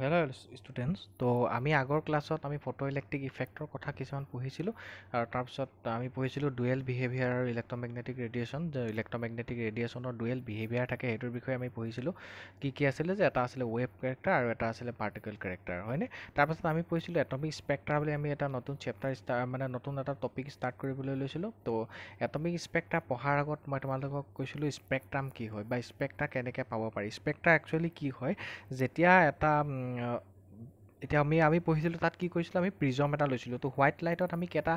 Hello' students তো আমি আগৰ ক্লাছত আমি ফটো ইলেক্ট্ৰিক ইফেক্টৰ কথা কিছুমান পঢ়িছিলোঁ আৰু তাৰপিছত আমি পঢ়িছিলোঁ ডুৱেল বিহেভিয়াৰ আৰু ইলেক্ট্ৰমেগনেটিক ৰেডিয়েশ্যন যে ইলেক্ট্ৰমেগনেটিক ৰেডিয়েশ্যনৰ ডুৱেল বিহেভিয়াৰ থাকে সেইটোৰ বিষয়ে আমি পঢ়িছিলোঁ কি কি আছিলে যে এটা আছিলে ৱেভ কেৰেক্টাৰ আৰু এটা আছিলে পাৰ্টিকেল কেৰেক্টাৰ হয়নে তাৰপাছত আমি পঢ়িছিলোঁ এটমিক স্পেক্ট্ৰা বুলি আমি এটা নতুন চেপ্টাৰ ষ্টাৰ্ট মানে নতুন এটা টপিক ষ্টাৰ্ট কৰিবলৈ লৈছিলোঁ তো এটমিক স্পেক্ট্ৰা পঢ়াৰ আগত মই তোমালোকক কৈছিলোঁ স্পেক্ট্ৰাম কি হয় বা স্পেক্ট্ৰা কেনেকৈ পাব পাৰি স্পেক্ট্ৰা একচুৱেলি কি হয় যেতিয়া এটা এতিয়া আমি আমি পঢ়িছিলোঁ তাত কি কৈছিলোঁ আমি প্ৰিজম এটা লৈছিলোঁ তো হোৱাইট লাইটত আমি কেইটা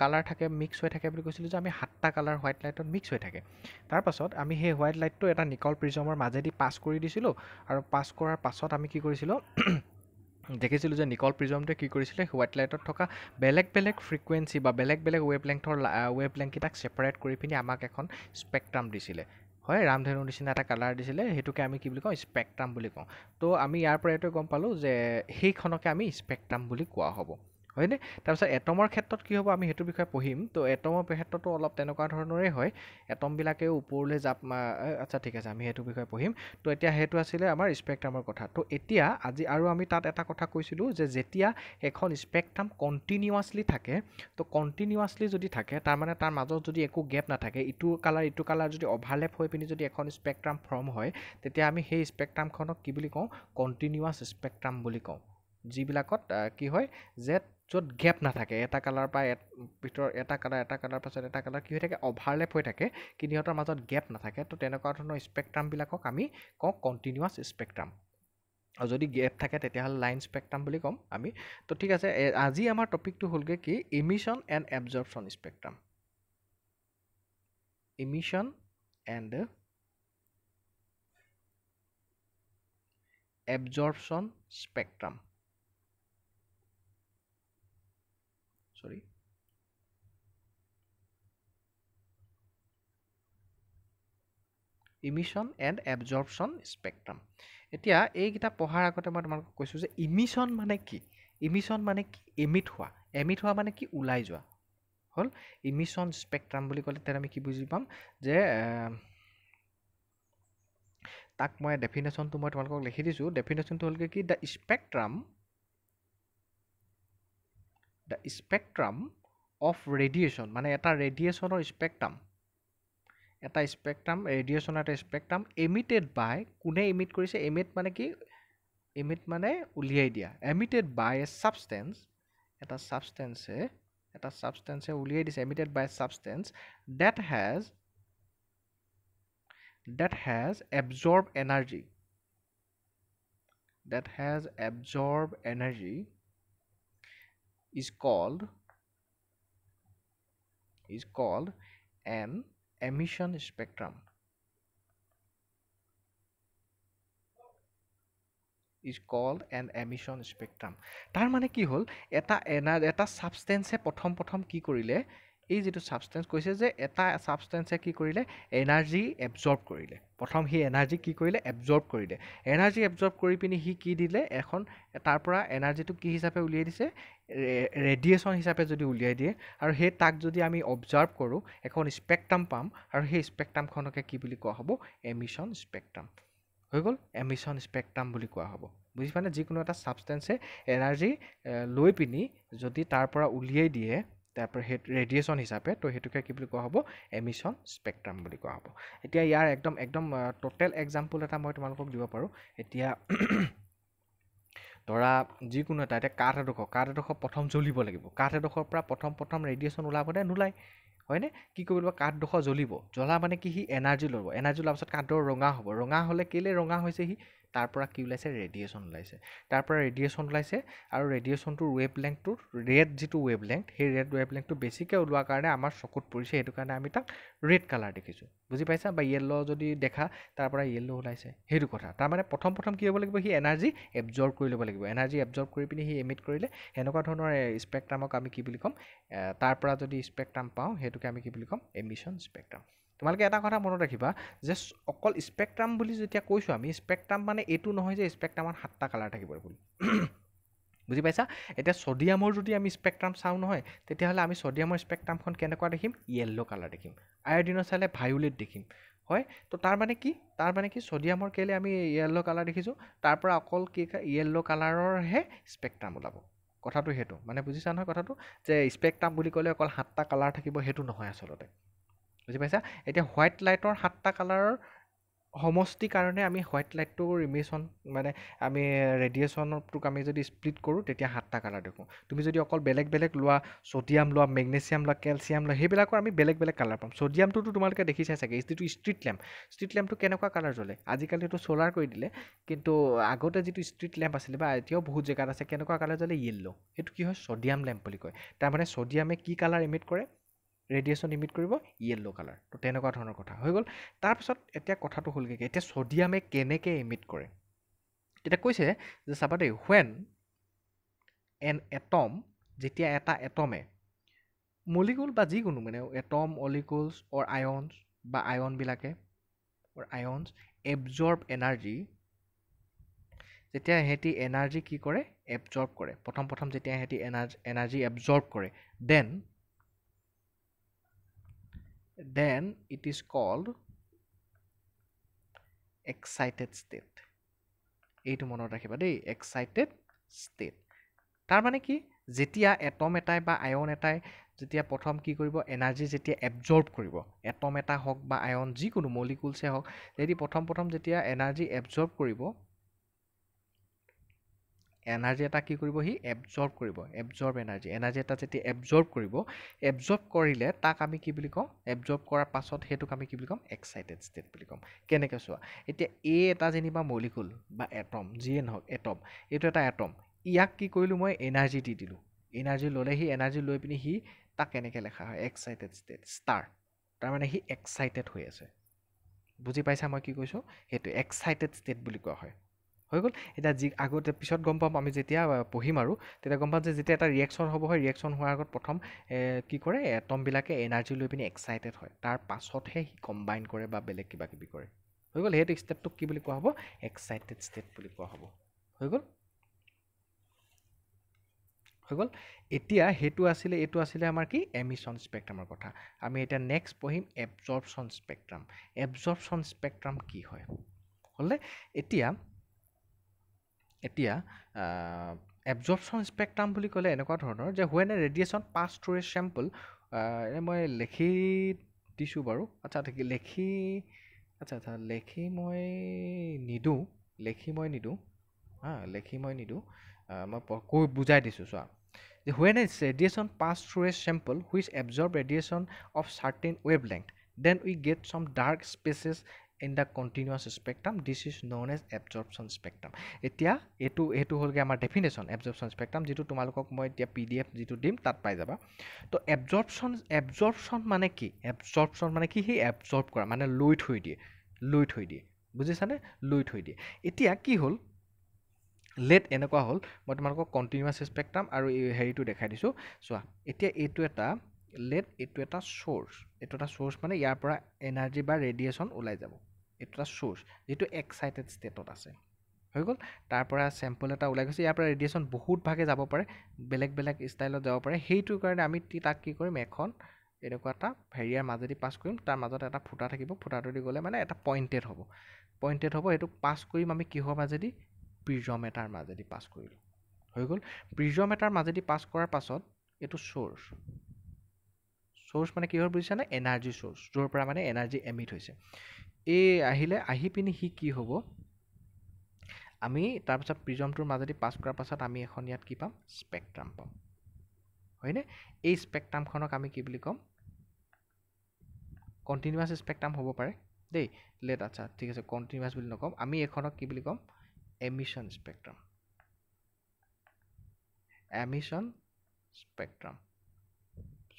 কালাৰ থাকে মিক্স হৈ থাকে বুলি কৈছিলোঁ যে আমি সাতটা কালাৰ হোৱাইট লাইটত মিক্স হৈ থাকে তাৰপাছত আমি সেই হোৱাইট লাইটটো এটা নিকল প্ৰিজমৰ মাজেদি পাছ কৰি দিছিলোঁ আৰু পাছ কৰাৰ পাছত আমি কি কৰিছিলোঁ দেখিছিলোঁ যে নিকল প্ৰিজমটোৱে কি কৰিছিলে হোৱাইট লাইটত থকা বেলেগ বেলেগ ফ্ৰিকুৱেঞ্চি বা বেলেগ বেলেগ ৱেভ লেংথৰ ৱেভ লেংকেইটাক ছেপাৰেট কৰি পিনি আমাক এখন স্পেক্ট্ৰাম দিছিলে হয় ৰামধেনুৰ নিচিনা এটা কালাৰ দিছিলে সেইটোকে আমি কি বুলি কওঁ স্পেকট্ৰাম বুলি কওঁ তো আমি ইয়াৰ পৰা এইটোৱে গম পালোঁ যে সেইখনকে আমি স্পেকট্ৰাম বুলি কোৱা হ'ব হয়নে তাৰপিছত এটমৰ ক্ষেত্ৰত কি হ'ব আমি সেইটো বিষয়ে পঢ়িম ত' এটমৰ ক্ষেত্ৰতো অলপ তেনেকুৱা ধৰণৰে হয় এটমবিলাকেও ওপৰলৈ জাপ আচ্ছা ঠিক আছে আমি সেইটো বিষয়ে পঢ়িম তো এতিয়া সেইটো আছিলে আমাৰ স্পেকট্ৰামৰ কথা ত' এতিয়া আজি আৰু আমি তাত এটা কথা কৈছিলোঁ যে যেতিয়া এখন স্পেকট্ৰাম কণ্টিনিউৱাছলি থাকে ত' কণ্টিনিউৱাছলি যদি থাকে তাৰমানে তাৰ মাজত যদি একো গেপ নাথাকে ইটো কালাৰ ইটো কালাৰ যদি অভাৰলেপ হৈ পিনি যদি এখন স্পেকট্ৰাম ফৰ্ম হয় তেতিয়া আমি সেই স্পেকট্ৰামখনক কি বুলি কওঁ কণ্টিনিউৱাছ স্পেকট্ৰাম বুলি কওঁ যিবিলাকত কি হয় যে য'ত গেপ নাথাকে এটা কালাৰ পৰা ভিতৰত এটা কালাৰ এটা কালাৰ পাছত এটা কালাৰ কি হৈ থাকে অভাৰলেপ হৈ থাকে কিন্তু সিহঁতৰ মাজত গেপ নাথাকে তো তেনেকুৱা ধৰণৰ স্পেকট্ৰামবিলাকক আমি কওঁ কণ্টিনিউৱাছ স্পেকট্ৰাম আৰু যদি গেপ থাকে তেতিয়াহ'লে লাইন স্পেকট্ৰাম বুলি ক'ম আমি তো ঠিক আছে আজি আমাৰ টপিকটো হ'লগৈ কি emission and absorption spectrum emission and absorption spectrum emission and absorption spectrum এতিয়া এইকেইটা পঢ়াৰ আগতে মই তোমালোকক কৈছোঁ যে ইমিশ্যন মানে কি ইমিশ্যন মানে কি এমিট হোৱা এমিট হোৱা মানে কি ওলাই যোৱা হ'ল ইমিশ্যন স্পেক্ট্ৰাম বুলি ক'লে তেতিয়া আমি কি বুজি পাম যে তাক মই ডেফিনেশ্যনটো মই তোমালোকক লিখি দিছোঁ ডেফিনেশ্যনটো হ'লগৈ কি the spectrum the spectrum of radiation মানে এটা ৰেডিয়েশ্যনৰ স্পেক্ট্ৰাম এটা স্পেকট্ৰাম ৰেডিয়েশ্যনৰ এটা স্পেকট্ৰাম এমিটেড বাই কোনে এমিট কৰিছে এমিট মানে কি এমিট মানে উলিয়াই দিয়া এমিটেড বাই এ ছাবষ্টেঞ্চ এটা ছাবষ্টেঞ্চে এটা ছাবষ্টেঞ্চে উলিয়াই দিছে emitted by substance that has that has absorb energy that has absorb energy is called is called an emission spectrum is called an emission spectrum তাৰ মানে কি হ'ল এটা এনা এটা ছাবষ্টেঞ্চে প্ৰথম প্ৰথম কি কৰিলে এই যিটো ছাবষ্টেঞ্চ কৈছে যে এটা ছাবষ্টেঞ্চে কি কৰিলে এনাৰ্জি এবজৰ্ব কৰিলে প্ৰথম সি এনাৰ্জি কি কৰিলে এবজৰ্ব কৰিলে এনাৰ্জি এবজৰ্ব কৰি পিনি সি কি দিলে এখন তাৰ পৰা এনাৰ্জিটো কি হিচাপে উলিয়াই দিছে ৰেডিয়েশ্যন হিচাপে যদি উলিয়াই দিয়ে আৰু সেই তাক যদি আমি অবজাৰ্ভ কৰোঁ এখন স্পেকট্ৰাম পাম আৰু সেই স্পেকট্ৰামখনকে কি বুলি কোৱা হ'ব এমিশ্যন স্পেকট্ৰাম হৈ গ'ল এমিশ্যন স্পেকট্ৰাম বুলি কোৱা হ'ব বুজি বুজিছানে যিকোনো এটা ছাবষ্টেঞ্চে এনাৰ্জি লৈ পিনি যদি তাৰ পৰা উলিয়াই দিয়ে তাৰপৰা সেই ৰেডিয়েশ্যন হিচাপে তো সেইটোকে কি বুলি কোৱা হ'ব এমিশ্যন স্পেক্ট্ৰাম বুলি কোৱা হ'ব এতিয়া ইয়াৰ একদম একদম ট'টেল এক্সাম্পল এটা মই তোমালোকক দিব পাৰোঁ এতিয়া ধৰা যিকোনো এটা এতিয়া কাঠ এডোখৰ কাঠ এডোখৰ প্ৰথম জ্বলিব লাগিব কাঠ এডোখৰ পৰা প্ৰথম প্ৰথম ৰেডিয়েশ্যন ওলাবনে নোলায় হয়নে কি কৰিব লাগিব কাঠডোখৰ জ্বলিব জ্বলা মানে কি সি এনাৰ্জি ল'ব এনাৰ্জি লোৱাৰ পাছত কাঠডোখৰ ৰঙা হ'ব ৰঙা হ'লে কেলৈ ৰঙা হৈছে সি তাৰ পৰা কি ওলাইছে ৰেডিয়েশ্যন ওলাইছে তাৰ পৰা ৰেডিয়েশ্যন ওলাইছে আৰু ৰেডিয়েশ্যনটোৰ ৱেভ লেংথটোৰ ৰেড যিটো ৱেভ লেংথ সেই ৰেড ৱেভ লেংথটো বেছিকৈ ওলোৱাৰ কাৰণে আমাৰ চকুত পৰিছে সেইটো কাৰণে আমি তাক ৰেড কালাৰ দেখিছোঁ বুজি পাইছা বা য়েল্ল' যদি দেখা তাৰ পৰা য়েল্ল' ওলাইছে সেইটো কথা তাৰমানে প্ৰথম প্ৰথম কি হ'ব লাগিব সি এনাৰ্জি এবজৰ্ব কৰি ল'ব লাগিব এনাৰ্জি এবজৰ্ব কৰি পিনি সি এমিট কৰিলে সেনেকুৱা ধৰণৰ স্পেক্ট্ৰামক আমি কি বুলি ক'ম তাৰ পৰা যদি স্পেক্ট্ৰাম পাওঁ সেইটোকে আমি কি বুলি ক'ম এমিশ্যন স্পেক্ট্ৰাম তোমালোকে এটা কথা মনত ৰাখিবা যে অকল স্পেকট্ৰাম বুলি যেতিয়া কৈছোঁ আমি স্পেকট্ৰাম মানে এইটো নহয় যে স্পেকট্ৰামত সাতটা কালাৰ থাকিব বুলি বুজি পাইছা এতিয়া ছডিয়ামৰ যদি আমি স্পেকট্ৰাম চাওঁ নহয় তেতিয়াহ'লে আমি ছডিয়ামৰ স্পেকট্ৰামখন কেনেকুৱা দেখিম য়েল্ল' কালাৰ দেখিম আয়ডিনৰ চাইলে ভায়োলেট দেখিম হয় তো তাৰ মানে কি তাৰ মানে কি ছডিয়ামৰ কেলে আমি য়েল্ল' কালাৰ দেখিছোঁ তাৰ পৰা অকল কি য়েল্ল' কালাৰৰহে স্পেকট্ৰাম ওলাব কথাটো সেইটো মানে বুজিছা নহয় কথাটো যে স্পেকট্ৰাম বুলি ক'লে অকল সাতটা কালাৰ থাকিব সেইটো নহয় আচলতে বুজি পাইছা এতিয়া হোৱাইট লাইটৰ সাতটা কালাৰৰ সমষ্টি কাৰণে আমি হোৱাইট লাইটটো ইমেশ্যন মানে আমি ৰেডিয়েশ্যনটোক আমি যদি স্প্লিট কৰোঁ তেতিয়া সাতটা কালাৰ দেখোঁ তুমি যদি অকল বেলেগ বেলেগ লোৱা ছ'ডিয়াম লোৱা মেগনেছিয়াম লোৱা কেলছিয়াম লোৱা সেইবিলাকৰ আমি বেলেগ বেলেগ কালাৰ পাম ছ'ডিয়ামটোতো তোমালোকে দেখি চাই চাগে যিটো ষ্ট্ৰীট লেম্প ষ্ট্ৰীট লেম্পটো কেনেকুৱা কালাৰ জ্বলে আজিকালি আজিকালিতো চ'লাৰ কৰি দিলে কিন্তু আগতে যিটো ষ্ট্ৰীট লেম্প আছিলে বা এতিয়াও বহুত জেগাত আছে কেনেকুৱা কালাৰ জ্বলে য়েল্ল' সেইটো কি হয় ছ'ডিয়াম লেম্প বুলি কয় তাৰমানে ছ'ডিয়ামে কি কালাৰ ইমিট কৰে ৰেডিয়েশ্যন ইমিট কৰিব য়েল্ল' কালাৰ তো তেনেকুৱা ধৰণৰ কথা হৈ গ'ল তাৰপিছত এতিয়া কথাটো হ'লগৈ কি এতিয়া ছডিয়ামে কেনেকৈ ইমিট কৰে এতিয়া কৈছে যে চাবা দেই হুৱেন এন এটম যেতিয়া এটা এটমে মলিকুল বা যিকোনো মানে এটম অলিকুলছ অৰ আয়নছ বা আয়নবিলাকে অৰ আয়নছ এবজৰ্ব এনাৰ্জি যেতিয়া সিহঁতি এনাৰ্জি কি কৰে এবজৰ্ব কৰে প্ৰথম প্ৰথম যেতিয়া সিহঁতি এনাৰ্জি এনাৰ্জি এবজৰ্ব কৰে then then it is called excited state এইটো মনত ৰাখিবা দেই এক্সাইটেড ষ্টেট তাৰমানে কি যেতিয়া এটম এটাই বা আয়ন এটাই যেতিয়া প্ৰথম কি কৰিব এনাৰ্জি যেতিয়া এবজৰ্ব কৰিব এটম এটা হওক বা আয়ন যিকোনো মলিকুলছে হওক যদি প্ৰথম প্ৰথম যেতিয়া এনাৰ্জি এবজৰ্ব কৰিব এনাৰ্জি এটা কি কৰিব সি এবজৰ্ব কৰিব এবজৰ্ব এনাৰ্জি এনাৰ্জি এটা যেতিয়া এবজৰ্ব কৰিব এবজৰ্ব কৰিলে তাক আমি কি বুলি কওঁ এবজৰ্ব কৰাৰ পাছত সেইটোক আমি কি বুলি ক'ম এক্সাইটেড ষ্টেট বুলি ক'ম কেনেকৈ চোৱা এতিয়া এই এটা যেনিবা মলিকুল বা এটম যিয়ে নহওক এটম এইটো এটা এটম ইয়াক কি কৰিলোঁ মই এনাৰ্জি দি দিলোঁ এনাৰ্জি ল'লে সি এনাৰ্জি লৈ পিনি সি তাক কেনেকৈ লেখা হয় এক্সাইটেড ষ্টেট ষ্টাৰ তাৰমানে সি এক্সাইটেড হৈ আছে বুজি পাইছা মই কি কৈছোঁ সেইটো এক্সাইটেড ষ্টেট বুলি কোৱা হয় হৈ গ'ল এতিয়া যি আগতে পিছত গম পাম আমি যেতিয়া পঢ়িম আৰু তেতিয়া গম পাম যে যেতিয়া এটা ৰিয়েকশ্যন হ'ব হয় ৰিয়েকশ্যন হোৱাৰ আগত প্ৰথম কি কৰে এটমবিলাকে এনাৰ্জি লৈ পিনি এক্সাইটেড হয় তাৰ পাছতহে সি কম্বাইন কৰে বা বেলেগ কিবা কিবি কৰে হৈ গ'ল সেইটো ষ্টেপটোক কি বুলি কোৱা হ'ব এক্সাইটেড ষ্টেপ বুলি কোৱা হ'ব হৈ গ'ল হৈ গ'ল এতিয়া সেইটো আছিলে এইটো আছিলে আমাৰ কি এমিশ্যন স্পেক্ট্ৰামৰ কথা আমি এতিয়া নেক্সট পঢ়িম এবজৰ্পশ্যন স্পেক্ট্ৰাম এবজৰ্পশ্যন স্পেক্ট্ৰাম কি হয় হ'লনে এতিয়া এতিয়া এবজৰ্পশ্যন স্পেক্ট্ৰাম বুলি ক'লে এনেকুৱা ধৰণৰ যে when a radiation pass through a sample এনে মই লেখি দিছোঁ বাৰু আচ্ছা লেখি আচ্ছা আচ্ছা লেখি মই নিদোঁ লেখি মই নিদোঁ হা লেখি মই নিদোঁ মই কৈ বুজাই দিছোঁ চোৱা যে when is radiation pass through a sample which absorb radiation of certain wave length then we get some dark spaces in the continuous spectrum this is known as absorption spectrum এতিয়া এইটো এইটো হ'লগৈ আমাৰ ডেফিনেশ্যন এবজৰ্পশ্যন স্পেক্ট্ৰাম যিটো তোমালোকক মই এতিয়া P D F যিটো দিম তাত পাই যাবা তো এবজৰ্পশ্যন এবজৰ্পশ্যন মানে কি এবজৰ্পশ্যন মানে কি সি এবজৰ্ব কৰা মানে লৈ থৈ দিয়ে লৈ থৈ দিয়ে বুজিছানে লৈ থৈ দিয়ে এতিয়া কি হ'ল লেট এনেকুৱা হ'ল মই তোমালোকক কণ্টিনিউৱাছ স্পেক্ট্ৰাম আৰু এই হেৰিটো দেখাই দিছোঁ চোৱা এতিয়া এইটো এটা লেট এইটো এটা চ'ৰ্চ এইটো এটা চ'ৰ্চ মানে ইয়াৰ পৰা এনাৰ্জি বা ৰেডিয়েশ্যন ওলাই যাব এইটো এটা চ'ৰ্চ যিটো এক্সাইটেড ষ্টেটত আছে হৈ গ'ল তাৰপৰা চেম্পল এটা ওলাই গৈছে ইয়াৰ পৰা ৰেডিয়েশ্যন বহুত ভাগে যাব পাৰে বেলেগ বেলেগ ষ্টাইলত যাব পাৰে সেইটো কাৰণে আমি তাক কি কৰিম এখন এনেকুৱা এটা হেৰিয়াৰ মাজেদি পাছ কৰিম তাৰ মাজত এটা ফুটা থাকিব ফুটাটো দি গ'লে মানে এটা পইণ্টেড হ'ব পইণ্টেড হ'ব সেইটো পাছ কৰিম আমি কিহৰ মাজেদি প্ৰিজম এটাৰ মাজেদি পাছ কৰিলোঁ হৈ গ'ল প্ৰিজম এটাৰ মাজেদি পাছ কৰাৰ পাছত এইটো চ'ৰ্চ চ'ৰ্চ মানে কি হয় বুজিছানে এনাৰ্জি চ'ৰ্চ য'ৰ পৰা মানে এনাৰ্জি এমিট হৈছে এই আহিলে আহি পিনি সি কি হ'ব আমি তাৰপাছত প্ৰিজমটোৰ মাজেদি পাছ কৰাৰ পাছত আমি এখন ইয়াত কি পাম স্পেকট্ৰাম পাম হয়নে এই স্পেকট্ৰামখনক আমি কি বুলি ক'ম কণ্টিনিউৱাছ স্পেকট্ৰাম হ'ব পাৰে দেই লেট আচ্ছা ঠিক আছে কণ্টিনিউৱাছ বুলি নকম আমি এখনক কি বুলি ক'ম এমিশ্যন স্পেকট্ৰাম এমিশ্যন স্পেকট্ৰাম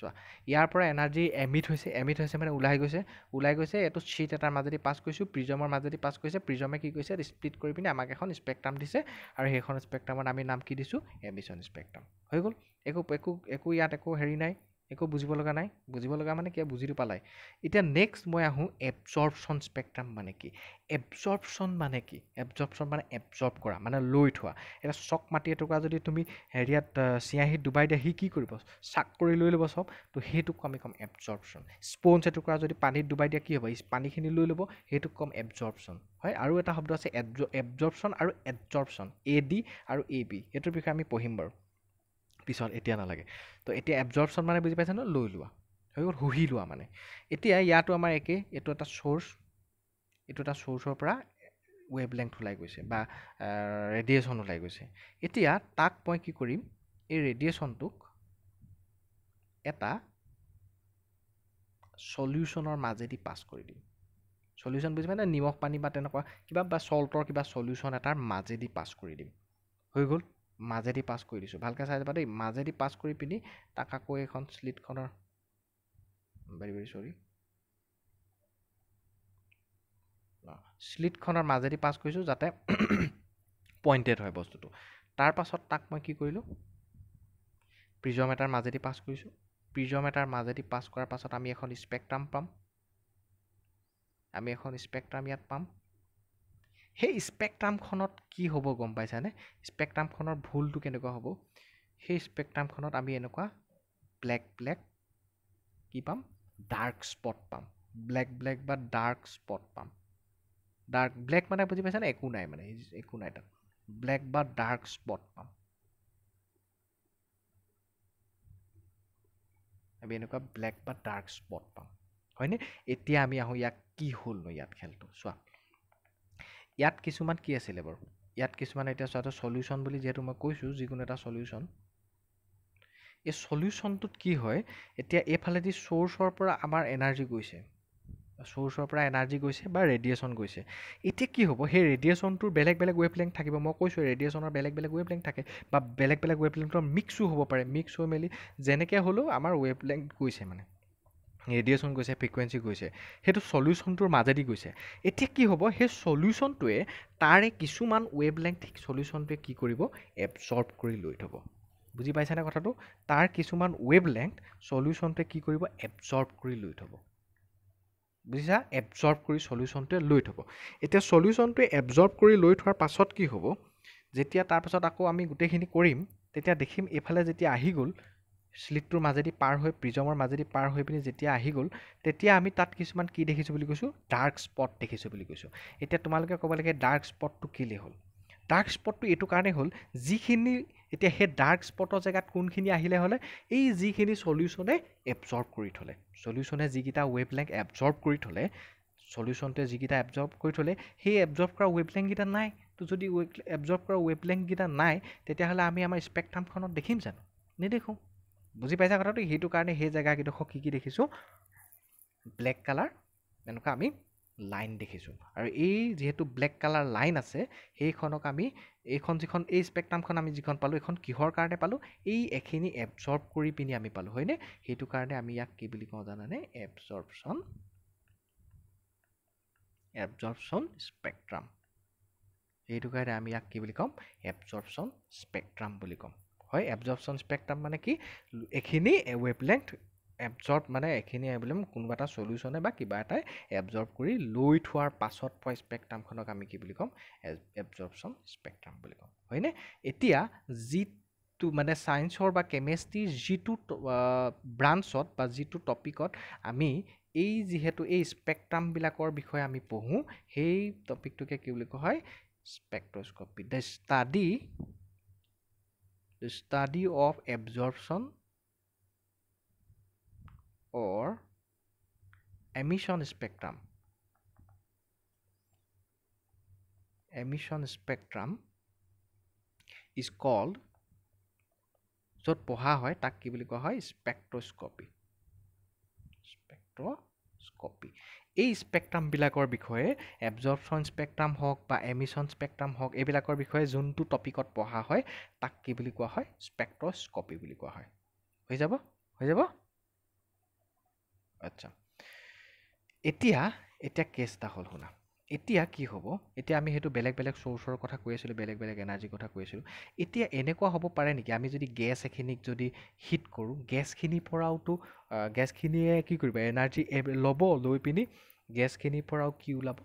চোৱা ইয়াৰ পৰা এনাৰ্জি এমিট হৈছে এমিট হৈছে মানে ওলাই গৈছে ওলাই গৈছে এইটো চিট এটাৰ মাজেদি পাছ কৰিছোঁ প্ৰিজমৰ মাজেদি পাছ কৰিছে প্ৰিজমে কি কৰিছে স্প্লিট কৰি পিনে আমাক এখন স্পেক্ট্ৰাম দিছে আৰু সেইখন স্পেকট্ৰামত আমি নাম কি দিছোঁ এমিছন স্পেক্ট্ৰাম হৈ গ'ল একো একো একো ইয়াত একো হেৰি নাই একো বুজিব লগা নাই বুজিব লগা মানে কিয় বুজিটো পালাই এতিয়া নেক্সট মই আহোঁ এবজৰ্পশ্যন স্পেকট্ৰাম মানে কি এবজৰ্পশ্যন মানে কি এবজৰ্পশ্যন মানে এবজৰ্ব কৰা মানে লৈ থোৱা এতিয়া চক মাটি এটুকুৰা যদি তুমি হেৰিয়াত চিয়াঁহীত ডুবাই দিয়া সি কি কৰিব চাক কৰি লৈ ল'ব চব তো সেইটোক আমি ক'ম এবজৰ্পশ্যন স্পঞ্জ এটুকুৰা যদি পানীত ডুবাই দিয়া কি হ'ব পানীখিনি লৈ ল'ব সেইটোক ক'ম এবজৰ্পশ্যন হয় আৰু এটা শব্দ আছে এবজ আৰু এডজৰ্পশ্যন এ ডি আৰু এ বি সেইটোৰ বিষয়ে আমি পঢ়িম বাৰু পিছত এতিয়া নালাগে তো এতিয়া এবজৰ্পশ্যন মানে বুজি পাইছে ন লৈ লোৱা হৈ গ'ল শুহি লোৱা মানে এতিয়া ইয়াতো আমাৰ একেই এইটো এটা চ'ৰ্চ এইটো এটা চ'ৰ্চৰ পৰা ৱেভ লেংথ ওলাই গৈছে বা ৰেডিয়েশ্যন ওলাই গৈছে এতিয়া তাক মই কি কৰিম এই ৰেডিয়েশ্যনটোক এটা চল্যুশ্যনৰ মাজেদি পাছ কৰি দিম চল্যুশ্যন বুজি মানে নিমখ পানী বা তেনেকুৱা কিবা বা চল্টৰ কিবা চল্যুশ্যন এটাৰ মাজেদি পাছ কৰি দিম হৈ গ'ল মাজেদি পাছ কৰি দিছোঁ ভালকৈ চাই যাবা দেই মাজেদি পাছ কৰি পিনি তাক আকৌ এইখন শ্লিটখনৰ ভেৰি ভেৰি চৰি শ্লিটখনৰ মাজেদি পাছ কৰিছোঁ যাতে পইণ্টেড হয় বস্তুটো তাৰপাছত তাক মই কি কৰিলোঁ প্ৰিজম এটাৰ মাজেদি পাছ কৰিছোঁ প্ৰিজম এটাৰ মাজেদি পাছ কৰাৰ পাছত আমি এখন স্পেক্ট্ৰাম পাম আমি এখন স্পেক্ট্ৰাম ইয়াত পাম সেই স্পেকট্ৰামখনত কি হ'ব গম পাইছানে স্পেক্ট্ৰামখনৰ ভুলটো কেনেকুৱা হ'ব সেই স্পেকট্ৰামখনত আমি এনেকুৱা ব্লেক ব্লেক কি পাম ডাৰ্ক স্পট পাম ব্লেক ব্লেক বা ডাৰ্ক স্পট পাম ডাৰ্ক ব্লেক মানে বুজি পাইছানে একো নাই মানে একো নাই তাত ব্লেক বা ডাৰ্ক স্পট পাম আমি এনেকুৱা ব্লেক বা ডাৰ্ক স্পট পাম হয়নে এতিয়া আমি আহোঁ ইয়াক কি হ'লনো ইয়াত খেলটো চোৱা ইয়াত কিছুমান কি আছিলে বাৰু ইয়াত কিছুমান এতিয়া চোৱাটো চলিউশ্যন বুলি যিহেতু মই কৈছোঁ যিকোনো এটা চলিউশ্যন এই চলিউশ্যনটোত কি হয় এতিয়া এইফালেদি চ'ৰ্চৰ পৰা আমাৰ এনাৰ্জি গৈছে চ'ৰ্চৰ পৰা এনাৰ্জি গৈছে বা ৰেডিয়েশ্যন গৈছে এতিয়া কি হ'ব সেই ৰেডিয়েশ্যনটোৰ বেলেগ বেলেগ ৱেভ লেংথ থাকিব মই কৈছোঁ ৰেডিয়েশ্যনৰ বেলেগ বেলেগ ৱেভ লেংথ থাকে বা বেলেগ বেলেগ ৱেভ লেংথৰ মিক্সো হ'ব পাৰে মিক্স হৈ মেলি যেনেকৈ হ'লেও আমাৰ ৱেভ লেংথ গৈছে মানে ৰেডিয়েশ্যন গৈছে ফ্ৰিকুৱেঞ্চি গৈছে সেইটো চলিউশ্যনটোৰ মাজেদি গৈছে এতিয়া কি হ'ব সেই চলিউশ্যনটোৱে তাৰে কিছুমান ৱেবলেংথ চলিউশ্যনটোৱে কি কৰিব এবজৰ্ব কৰি লৈ থ'ব বুজি পাইছানে কথাটো তাৰ কিছুমান ৱেব লেংথ চলিউশ্যনটোৱে কি কৰিব এবজৰ্ব কৰি লৈ থ'ব বুজিছা এবজৰ্ব কৰি চলিউশ্যনটোৱে লৈ থ'ব এতিয়া চলিউশ্যনটোৱে এবজৰ্ব কৰি লৈ থোৱাৰ পাছত কি হ'ব যেতিয়া তাৰপাছত আকৌ আমি গোটেইখিনি কৰিম তেতিয়া দেখিম এইফালে যেতিয়া আহি গ'ল শ্লিটটোৰ মাজেদি পাৰ হৈ প্ৰিজমৰ মাজেদি পাৰ হৈ পিনি যেতিয়া আহি গ'ল তেতিয়া আমি তাত কিছুমান কি দেখিছোঁ বুলি কৈছোঁ ডাৰ্ক স্পট দেখিছোঁ বুলি কৈছোঁ এতিয়া তোমালোকে ক'ব লাগে ডাৰ্ক স্পটটো কেলে হ'ল ডাৰ্ক স্পটটো এইটো কাৰণেই হ'ল যিখিনি এতিয়া সেই ডাৰ্ক স্পটৰ জেগাত কোনখিনি আহিলে হ'লে এই যিখিনি চলিউশ্যনে এবজৰ্ভ কৰি থ'লে চলিউশ্যনে যিকেইটা ৱেভ লেংক এবজৰ্ভ কৰি থ'লে চলিউশ্যনটোৱে যিকেইটা এবজৰ্ভ কৰি থ'লে সেই এবজৰ্ভ কৰা ৱেভ লেংকেইটা নাই তো যদি ৱে এবজৰ্ভ কৰা ৱেভ লেংকেইটা নাই তেতিয়াহ'লে আমি আমাৰ স্পেকট্ৰামখনত দেখিম জানো নেদেখোঁ বুজি পাইছা কথাটো সেইটো কাৰণে সেই জেগা কেইডোখৰ কি কি দেখিছোঁ ব্লেক কালাৰ এনেকুৱা আমি লাইন দেখিছোঁ আৰু এই যিহেতু ব্লেক কালাৰ লাইন আছে সেইখনক আমি এইখন যিখন এই স্পেকট্ৰামখন আমি যিখন পালোঁ এইখন কিহৰ কাৰণে পালোঁ এই এখিনি এবজৰ্ব কৰি পিনি আমি পালোঁ হয়নে সেইটো কাৰণে আমি ইয়াক কি বুলি কওঁ জানানে এবজৰ্বশ্যন এবজৰ্বশ্যন স্পেকট্ৰাম সেইটো কাৰণে আমি ইয়াক কি বুলি ক'ম এবজৰ্বশ্যন স্পেকট্ৰাম বুলি ক'ম হয় এবজৰ্পশ্যন স্পেকট্ৰাম মানে কি এইখিনি ৱেবলেংথ এবজৰ্ব মানে এখিনি এবলেম কোনোবা এটা চলিউশ্যনে বা কিবা এটাই এবজৰ্ব কৰি লৈ থোৱাৰ পাছত পোৱা স্পেক্ট্ৰামখনক আমি কি বুলি ক'ম এবজৰ্পশ্যন স্পেকট্ৰাম বুলি ক'ম হয়নে এতিয়া যিটো মানে ছায়েন্সৰ বা কেমেষ্ট্ৰিৰ যিটো ব্ৰাঞ্চত বা যিটো টপিকত আমি এই যিহেতু এই স্পেক্ট্ৰামবিলাকৰ বিষয়ে আমি পঢ়োঁ সেই টপিকটোকে কি বুলি কোৱা হয় spectroscopy the study the study of absorption or emission spectrum emission spectrum is called য'ত পঢ়া হয় তাক কি বুলি কোৱা হয় স্পেক্ট্ৰস্কপি স্পেক্ট্ৰস্কপি এই স্পেক্ট্ৰামবিলাকৰ বিষয়ে এবজৰ্পশ্যন স্পেকট্ৰাম হওক বা এমিশ্যন স্পেক্ট্ৰাম হওক এইবিলাকৰ বিষয়ে যোনটো টপিকত পঢ়া হয় তাক কি বুলি কোৱা হয় স্পেক্ট্ৰস্কপি বুলি কোৱা হয় হৈ যাব হৈ যাব আচ্ছা এতিয়া এতিয়া কেছ এটা হ'ল শুনা এতিয়া কি হ'ব এতিয়া আমি সেইটো বেলেগ বেলেগ চ'ৰ্চৰ কথা কৈ আছিলোঁ বেলেগ বেলেগ এনাৰ্জিৰ কথা কৈ আছিলোঁ এতিয়া এনেকুৱা হ'ব পাৰে নেকি আমি যদি গেছ এখিনিক যদি হিট কৰোঁ গেছখিনিৰ পৰাওতো গেছখিনিয়ে কি কৰিব এনাৰ্জি ল'ব লৈ পিনি গেছখিনিৰ পৰাও কি ওলাব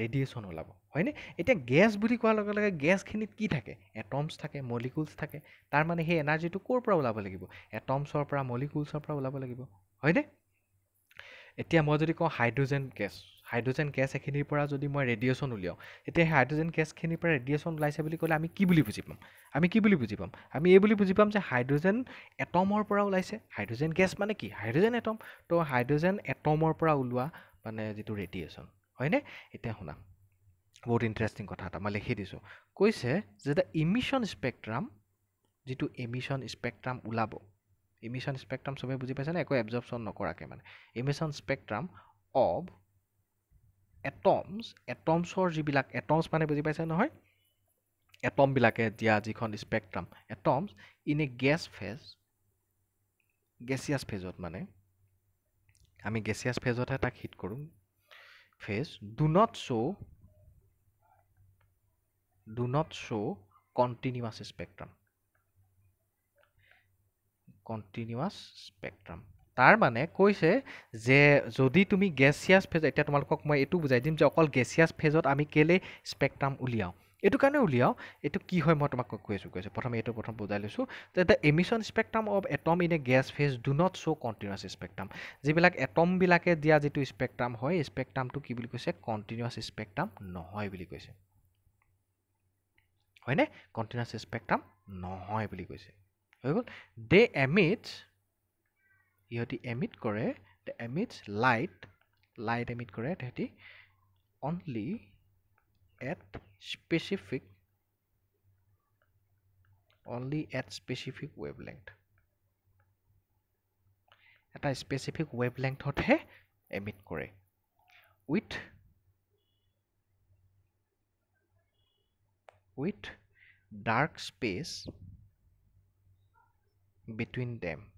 ৰেডিয়েশ্যন ওলাব হয়নে এতিয়া গেছ বুলি কোৱাৰ লগে লগে গেছখিনিত কি থাকে এটমছ থাকে মলিকুলছ থাকে তাৰমানে সেই এনাৰ্জিটো ক'ৰ পৰা ওলাব লাগিব এটমছৰ পৰা মলিকুলছৰ পৰা ওলাব লাগিব হয়নে এতিয়া মই যদি কওঁ হাইড্ৰ'জেন গেছ হাইড্ৰজেন গেছ এখিনিৰ পৰা যদি মই ৰেডিয়েশ্যন উলিয়াওঁ এতিয়া সেই হাইড্ৰজেন গেছখিনিৰ পৰা ৰেডিয়েশ্যন ওলাইছে বুলি ক'লে আমি কি বুলি বুজি পাম আমি কি বুলি বুজি পাম আমি এই বুলি বুজি পাম যে হাইড্ৰজেন এটমৰ পৰা ওলাইছে হাইড্ৰজেন গেছ মানে কি হাইড্ৰজেন এটম তো হাইড্ৰজেন এটমৰ পৰা ওলোৱা মানে যিটো ৰেডিয়েশ্যন হয়নে এতিয়া শুনা বহুত ইণ্টাৰেষ্টিং কথা এটা মই লিখি দিছোঁ কৈছে যে দ্য ইমিশ্যন স্পেক্ট্ৰাম যিটো ইমিশ্যন স্পেক্ট্ৰাম ওলাব ইমিশ্যন স্পেক্ট্ৰাম চবেই বুজি পাইছেনে একো এবজৰ্পশ্যন নকৰাকৈ মানে ইমিশ্যন স্পেক্ট্ৰাম অব এটমছ এটমছৰ যিবিলাক এটমছ মানে বুজি পাইছে নহয় এটমবিলাকে দিয়া যিখন spectrum atoms in a gas phase gaseous ফেজত মানে আমি গেছিয়াছ ফেজতহে তাক হিট কৰোঁ phase do not show' do not show' continuous spectrum continuous spectrum তাৰ মানে কৈছে যে যদি তুমি গেছিয়াছ ফেজ এতিয়া তোমালোকক মই এইটো বুজাই দিম যে অকল গেছিয়াছ ফেজত আমি কেলে স্পেকট্ৰাম উলিয়াওঁ এইটো কাৰণে উলিয়াওঁ এইটো কি হয় মই তোমাক কৈ আছোঁ কৈছোঁ প্ৰথমে এইটো প্ৰথম বুজাই লৈছোঁ যে the emission spectrum of atom in a gas phase do not show' continuous spectrum যিবিলাক এটমবিলাকে দিয়া যিটো স্পেকট্ৰাম হয় এই স্পেকট্ৰামটো কি বুলি কৈছে কণ্টিনিউৱাছ স্পেকট্ৰাম নহয় বুলি কৈছে হয়নে কণ্টিনিউৱাছ স্পেকট্ৰাম নহয় বুলি কৈছে হৈ গ'ল দে এমিটছ ইহতি এমিট কৰে the emits light light emit কৰে তেহেঁতি only at specific only at specific wavelength এটা স্পেচিফিক ৱেভ লেংথতহে এমিট কৰে with with dark space between them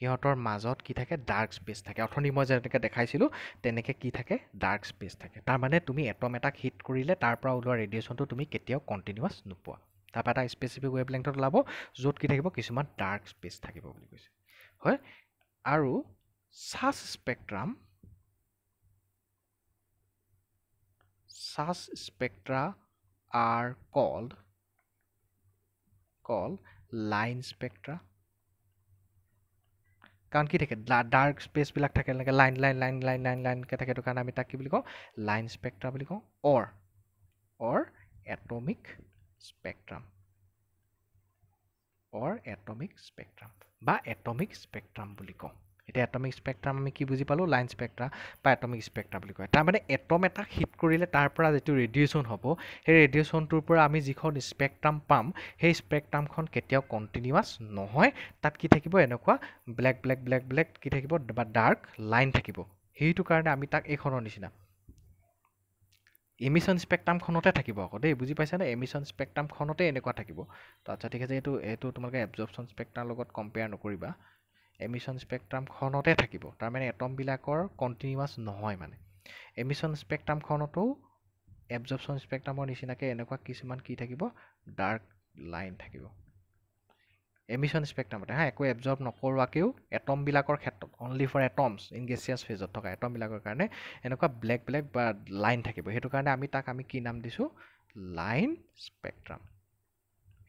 সিহঁতৰ মাজত কি থাকে ডাৰ্ক স্পেচ থাকে অথনি মই যেনেকৈ দেখাইছিলোঁ তেনেকৈ কি থাকে ডাৰ্ক স্পেচ থাকে তাৰমানে তুমি এটম এটাক হিট কৰিলে তাৰ পৰা ওলোৱা ৰেডিয়েশ্যনটো তুমি কেতিয়াও কণ্টিনিউৱাছ নোপোৱা তাৰপৰা এটা স্পেচিফিক ৱেব লেংথত ওলাব য'ত কি থাকিব কিছুমান ডাৰ্ক স্পেচ থাকিব বুলি কৈছে হয় আৰু such spectrum such spectra are called call line spectra কাৰণ কি থাকে ডাৰ্ক স্পেচবিলাক থাকে এনেকৈ line line line line line লাইনকৈ থাকে সেইটো কাৰণে আমি তাক কি বুলি কওঁ লাইন স্পেক্ট্ৰাম বুলি কওঁ or or atomic spectrum or atomic spectrum বা এটমিক স্পেকট্ৰাম বুলি কওঁ এতিয়া এটমিক স্পেক্ট্ৰাম আমি কি বুজি পালোঁ লাইন স্পেক্ট্ৰা বা এটমিক স্পেক্ট্ৰা বুলি কয় তাৰমানে এটম এটা হিট কৰিলে তাৰ পৰা যিটো ৰেডিয়েচন হ'ব সেই ৰেডিয়েচনটোৰ পৰা আমি যিখন স্পেক্ট্ৰাম পাম সেই স্পেক্ট্ৰামখন কেতিয়াও কণ্টিনিউৱাছ নহয় তাত কি থাকিব এনেকুৱা ব্লেক ব্লেক ব্লেক ব্লেক কি থাকিব বা ডাৰ্ক লাইন থাকিব সেইটো কাৰণে আমি তাক এইখনৰ নিচিনা এমিছন স্পেক্ট্ৰামখনতে থাকিব আকৌ দেই বুজি পাইছানে এমিছন স্পেক্ট্ৰামখনতে এনেকুৱা থাকিব ত আচ্ছা ঠিক আছে এইটো এইটো তোমালোকে এবজৰ্পশ্যন স্পেক্ট্ৰাৰ লগত কম্পেয়াৰ নকৰিবা এমিশ্যন স্পেকট্ৰামখনতে থাকিব তাৰমানে এটমবিলাকৰ কণ্টিনিউৱাছ নহয় মানে এমিশ্যন স্পেকট্ৰামখনতো এবজৰ্পশ্যন স্পেকট্ৰামৰ নিচিনাকৈ এনেকুৱা কিছুমান কি থাকিব ডাৰ্ক লাইন থাকিব এমিশ্যন স্পেক্ট্ৰামতে হা একো এবজৰ্ব নকৰোৱাকৈও এটমবিলাকৰ ক্ষেত্ৰত অনলি ফৰ এটমছ ইনগেচিয়াছ ফেজত থকা এটমবিলাকৰ কাৰণে এনেকুৱা ব্লেক ব্লেক বা লাইন থাকিব সেইটো কাৰণে আমি তাক আমি কি নাম দিছোঁ লাইন স্পেকট্ৰাম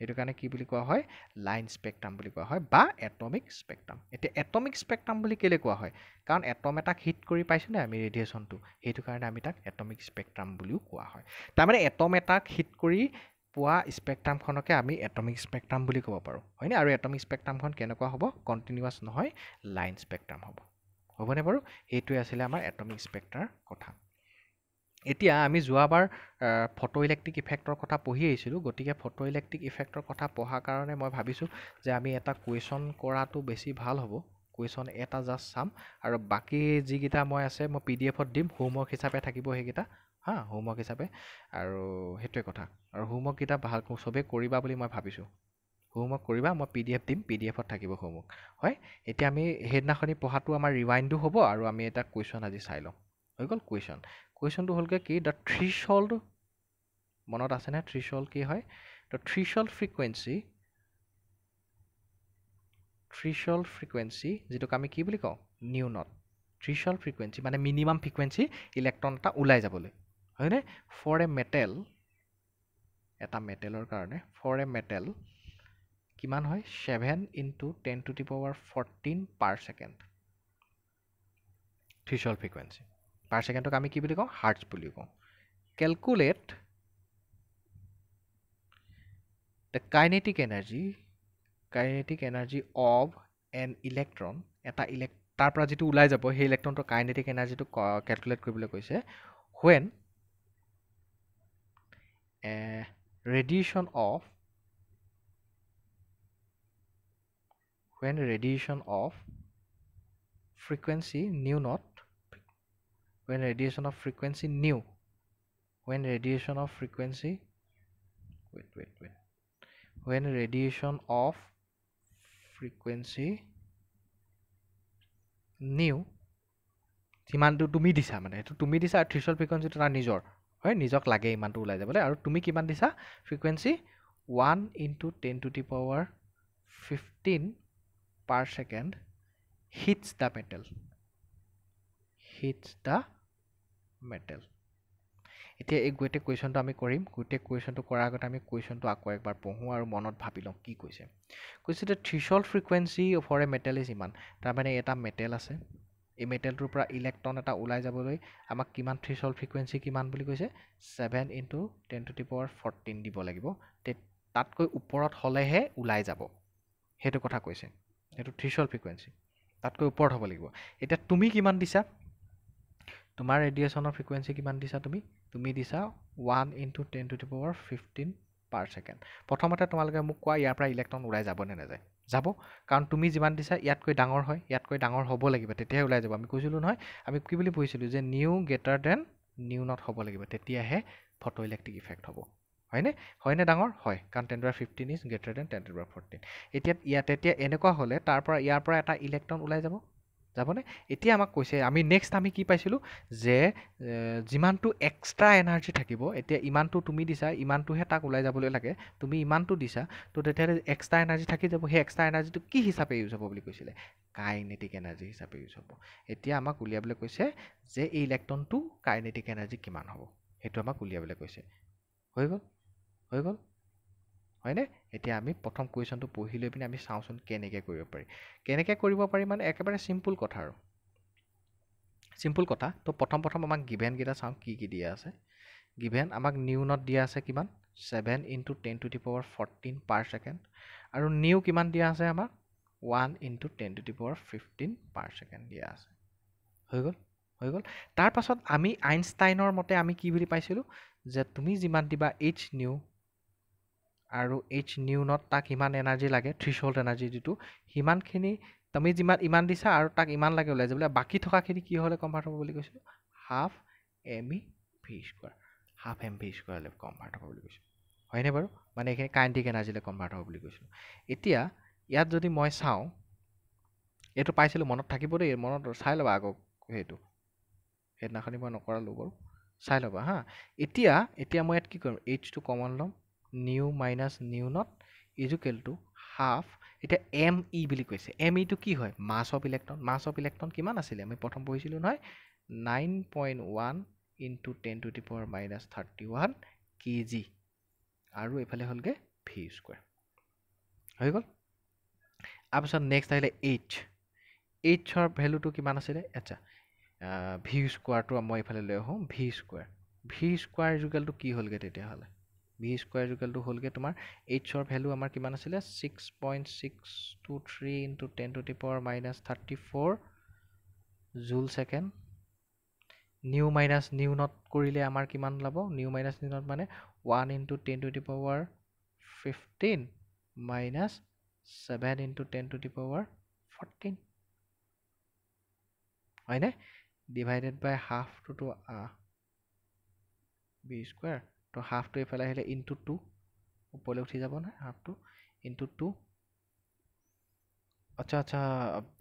এইটো কাৰণে কি বুলি কোৱা হয় লাইন স্পেকট্ৰাম বুলি কোৱা হয় বা এটমিক স্পেকট্ৰাম এতিয়া এটমিক স্পেকট্ৰাম বুলি কেলে কোৱা হয় কাৰণ এটম এটাক হিট কৰি পাইছোঁনে আমি ৰেডিয়েশ্যনটো সেইটো কাৰণে আমি তাক এটমিক স্পেকট্ৰাম বুলিও কোৱা হয় তাৰমানে এটম এটাক হিট কৰি পোৱা স্পেকট্ৰামখনকে আমি এটমিক স্পেকট্ৰাম বুলি ক'ব পাৰোঁ হয়নে আৰু এটমিক স্পেকট্ৰামখন কেনেকুৱা হ'ব কণ্টিনিউৱাছ নহয় লাইন স্পেকট্ৰাম হ'ব হ'বনে বাৰু সেইটোৱে আছিলে আমাৰ এটমিক স্পেকট্ৰাৰ কথা এতিয়া আমি যোৱাবাৰ ফটো ইলেক্ট্ৰিক ইফেক্টৰ কথা পঢ়ি আহিছিলোঁ গতিকে ফটো ইলেক্ট্ৰিক ইফেক্টৰ কথা পঢ়াৰ কাৰণে মই ভাবিছোঁ যে আমি এটা কুৱেশ্যন কৰাটো বেছি ভাল হ'ব কুৱেশ্যন এটা জাষ্ট চাম আৰু বাকী যিকেইটা মই আছে মই পি ডি এফত দিম হোমৱৰ্ক হিচাপে থাকিব সেইকেইটা হা হোমৱৰ্ক হিচাপে আৰু সেইটোৱে কথা আৰু হোমৱৰ্ককেইটা ভাল চবেই কৰিবা বুলি মই ভাবিছোঁ হোমৱৰ্ক কৰিবা মই পি ডি এফ দিম পি ডি এফত থাকিব হোমৱৰ্ক হয় এতিয়া আমি সেইদিনাখনি পঢ়াটো আমাৰ ৰিৱাইণ্ডো হ'ব আৰু আমি এটা কুৱেশ্যন আজি চাই লওঁ হৈ গ'ল কুৱেশ্যন কুৱেশ্যনটো হ'লগৈ কি দ্য থ্ৰী শ্বল্ড মনত আছে নে থ্ৰী শ্বল্ড কি হয় the threshold frequency threshold frequency যিটোক আমি কি বুলি কওঁ নিউনট থ্ৰী শ্বল্ড ফ্ৰিকুৱেঞ্চি মানে মিনিমাম ফ্ৰিকুৱেঞ্চি ইলেক্ট্ৰন এটা ওলাই যাবলৈ হয়নে ফৰ এ মেটেল এটা মেটেলৰ কাৰণে ফৰ এ মেটেল কিমান হয় seven into ten to the power fourteen per second threshold frequency per ছেকেণ্ডক আমি কি বুলি কওঁ হাৰ্টছ বুলি কওঁ calculate the kinetic energy kinetic energy of an electron এটা ইলেক তাৰ পৰা যিটো ওলাই যাব সেই ইলেক্ট্ৰনটোৰ কাইনেটিক এনাৰ্জিটো কেলকুলেট কৰিবলৈ কৈছে when radiation of when radiation of frequency nu naught when radiation of frequency nu when radiation of frequency wait wait wait when radiation of frequency nu timantu tumi disa mane etu tumi disa threshold frequency ta nijor hoy nijok lage imantu ulai jabole aru tumi ki man disa frequency 1 into 10 to the power 15 per second hits the metal hits the metal এতিয়া এই গোটেই কুৱেশ্যনটো আমি কৰিম গোটেই কুৱেশ্যনটো কৰাৰ আগতে আমি কুৱেশ্যনটো আকৌ একবাৰ পঢ়োঁ আৰু মনত ভাবি লওঁ কি কৈছে কৈছে যে threshold frequency for a metal is ইমান তাৰমানে এটা মেটেল আছে এই মেটেলটোৰ পৰা ইলেক্ট্ৰন এটা ওলাই যাবলৈ আমাক কিমান থ্ৰিচল ফ্ৰিকুৱেঞ্চি কিমান বুলি কৈছে seven into ten to the power fourteen দিব লাগিব তে তাতকৈ ওপৰত হ'লেহে ওলাই যাব সেইটো কথা কৈছে সেইটো থ্ৰিচল ফ্ৰিকুৱেঞ্চি তাতকৈ ওপৰত হ'ব লাগিব এতিয়া তুমি কিমান দিছা তোমাৰ ৰেডিয়েশ্যনৰ ফ্ৰিকুৱেঞ্চি কিমান দিছা তুমি তুমি দিছা one into ten to the power fifteen per second প্ৰথমতে তোমালোকে মোক কোৱা ইয়াৰ পৰা ইলেক্ট্ৰন ওলাই যাবনে নাযায় যাব কাৰণ তুমি যিমান দিছা ইয়াতকৈ ডাঙৰ হয় ইয়াতকৈ ডাঙৰ হ'ব লাগিব তেতিয়াহে ওলাই যাব আমি কৈছিলোঁ নহয় আমি কি বুলি পঢ়িছিলোঁ যে nu greater than nu naught হ'ব লাগিব তেতিয়াহে ফটো ইলেক্ট্ৰিক ইফেক্ট হ'ব হয়নে হয়নে ডাঙৰ হয় কাৰণ ten to power fifteen is greater than ten power fourteen এতিয়া ইয়াত তেতিয়া এনেকুৱা হ'লে তাৰ পৰা ইয়াৰ পৰা এটা ইলেক্ট্ৰন ওলাই যাব যাবনে এতিয়া আমাক কৈছে আমি নেক্সট আমি কি পাইছিলোঁ যে যিমানটো এক্সট্ৰা এনাৰ্জি থাকিব এতিয়া ইমানটো তুমি দিছা ইমানটোহে তাক ওলাই যাবলৈ লাগে তুমি ইমানটো দিছা তো তেতিয়াহ'লে এক্সট্ৰা এনাৰ্জি থাকি যাব সেই এক্সট্ৰা এনাৰ্জিটো কি হিচাপে ইউজ হ'ব বুলি কৈছিলে কাইনেটিক এনাৰ্জি হিচাপে ইউজ হ'ব এতিয়া আমাক উলিয়াবলৈ কৈছে যে এই ইলেক্ট্ৰনটো কাইনেটিক এনাৰ্জি কিমান হ'ব সেইটো আমাক উলিয়াবলৈ কৈছে হৈ গ'ল হৈ গ'ল হয়নে এতিয়া আমি প্ৰথম কুৱেশ্যনটো পঢ়ি লৈ পিনে আমি চাওঁচোন কেনেকৈ কৰিব পাৰি কেনেকৈ কৰিব পাৰি মানে একেবাৰে চিম্পুল কথা আৰু চিম্পুল কথা তো প্ৰথম প্ৰথম আমাক গিভেনকেইটা চাওঁ কি কি দিয়া আছে গিভেন আমাক নিউনত দিয়া আছে কিমান seven into ten to the power fourteen per second আৰু নিউ কিমান দিয়া আছে আমাক one into ten to the power fifteen per second দিয়া আছে হৈ গ'ল হৈ গ'ল তাৰপাছত আমি আইনষ্টাইনৰ মতে আমি কি বুলি পাইছিলোঁ যে তুমি যিমান দিবা এইচ নিউ আৰু এইচ নিউনত তাক ইমান এনাৰ্জি লাগে থ্ৰীছ হ'ল্ড এনাৰ্জি যিটো সিমানখিনি তুমি যিমান ইমান দিছা আৰু তাক ইমান লাগে ওলাইছে বোলে বাকী থকাখিনি কি হ'লে কনভাৰ্ট হ'ব বুলি কৈছোঁ half m e v square half m v স্কুৱাৰলৈ কনভাৰ্ট হ'ব বুলি কৈছোঁ হয়নে বাৰু মানে এইখিনি কাইণ্টিক এনাৰ্জিলৈ কনভাৰ্ট হ'ব বুলি কৈছিলোঁ এতিয়া ইয়াত যদি মই চাওঁ এইটো পাইছিলোঁ মনত থাকিব দেই মনত চাই ল'বা আকৌ সেইটো সেইদিনাখনি মই নকৰালোঁ বাৰু চাই ল'বা হা এতিয়া এতিয়া মই ইয়াত কি কৰিম এইচটো কমন ল'ম nu minus nu naught equal to half এতিয়া এম ই e বুলি কৈছে এম ইটো e কি হয় mass of electron mass of electron কিমান আছিলে আমি প্ৰথম পঢ়িছিলোঁ নহয় nine point one into ten twenty four minus thirty one k g আৰু এইফালে হ'লগৈ ভি স্কোৱাৰ হৈ গ'ল তাৰপিছত নেক্সট আহিলে এইচ এইচৰ ভেলুটো কিমান আছিলে আচ্ছা ভি স্কুৱাৰটো মই এইফালে লৈ আহোঁ ভি স্কোৱাৰ ভি স্কুৱাৰ ইজুকেলটো কি হ'লগৈ তেতিয়াহ'লে ভি স্কুৱাৰ যোগালটো হ'লগৈ তোমাৰ এইচৰ ভেলু আমাৰ কিমান আছিলে six point six two three into ten twenty power minus thirty four joule second nu minus nu naught কৰিলে আমাৰ কিমান ওলাব নিউ মাইনাছ নিউ নট মানে one into ten to twenty power fifteen minus seven into ten to twenty power fourteen হয়নে divided by হাফটোতো v square তো হাফটো এফালে আহিলে ইনটু টু ওপৰলৈ উঠি যাব নহয় হাফটো ইনটু টু আচ্ছা আচ্ছা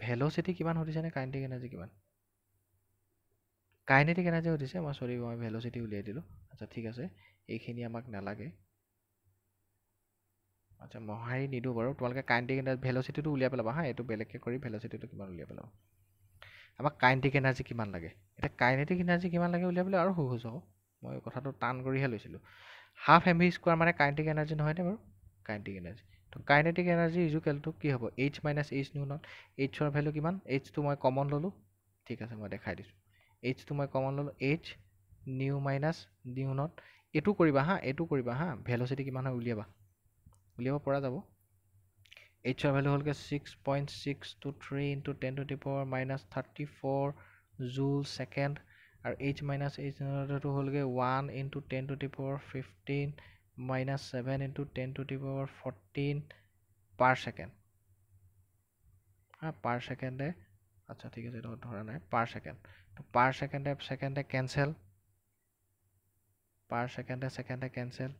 ভেলচিটি কিমান সুধিছেনে কাইনেটিক এনাৰ্জি কিমান কাইনেটিক এনাৰ্জি সুধিছে মই চৰি মই ভেলচিটি উলিয়াই দিলোঁ আচ্ছা ঠিক আছে এইখিনি আমাক নালাগে আচ্ছা মহাৰি নিদিওঁ বাৰু তোমালোকে কাইনেটিক এনাৰ্জি ভেলচিটিটো উলিয়াই পেলাবা হা এইটো বেলেগকৈ কৰি ভেলচিটিটো কিমান উলিয়াই পেলাবা আমাক কাইনেটিক এনাৰ্জি কিমান লাগে এতিয়া কাইনেটিক এনাৰ্জি কিমান লাগে উলিয়াবলৈ আৰু সুখোজ আকৌ মই কথাটো টান কৰিহে লৈছিলোঁ হাফ এম ভি স্কোৱাৰ মানে কাইনেটিক এনাৰ্জি নহয়নে বাৰু কাইনেটিক এনাৰ্জি ত' কাইনেটিক এনাৰ্জি ইজু কেলটো কি হ'ব এইচ মাইনাছ এইচ নিউনত এইচৰ ভেলু কিমান এইচটো মই কমন ল'লোঁ ঠিক আছে মই দেখাই দিছোঁ এইচটো মই কমন ল'লোঁ এইচ নিউ মাইনাছ নিউনত এইটো কৰিবা হা এইটো কৰিবা হা ভেলচিটি কিমান হয় উলিয়াবা উলিয়াব পৰা যাব এইচৰ ভেলু হ'লগৈ six point six two three into ten twenty four minus thirty four joule second আৰু এইচ মাইনাছ এইচ জেনেৰেটৰটো হ'লগৈ one into ten to the power fifteen minus seven into ten to the power fourteen per second হা per ছেকেণ্ডে আচ্ছা ঠিক আছে এইটো ধৰা নাই পাৰ ছেকেণ্ড তো পাৰ ছেকেণ্ডে ছেকেণ্ডে কেনচেল পাৰ ছেকেণ্ডে ছেকেণ্ডে কেনচেল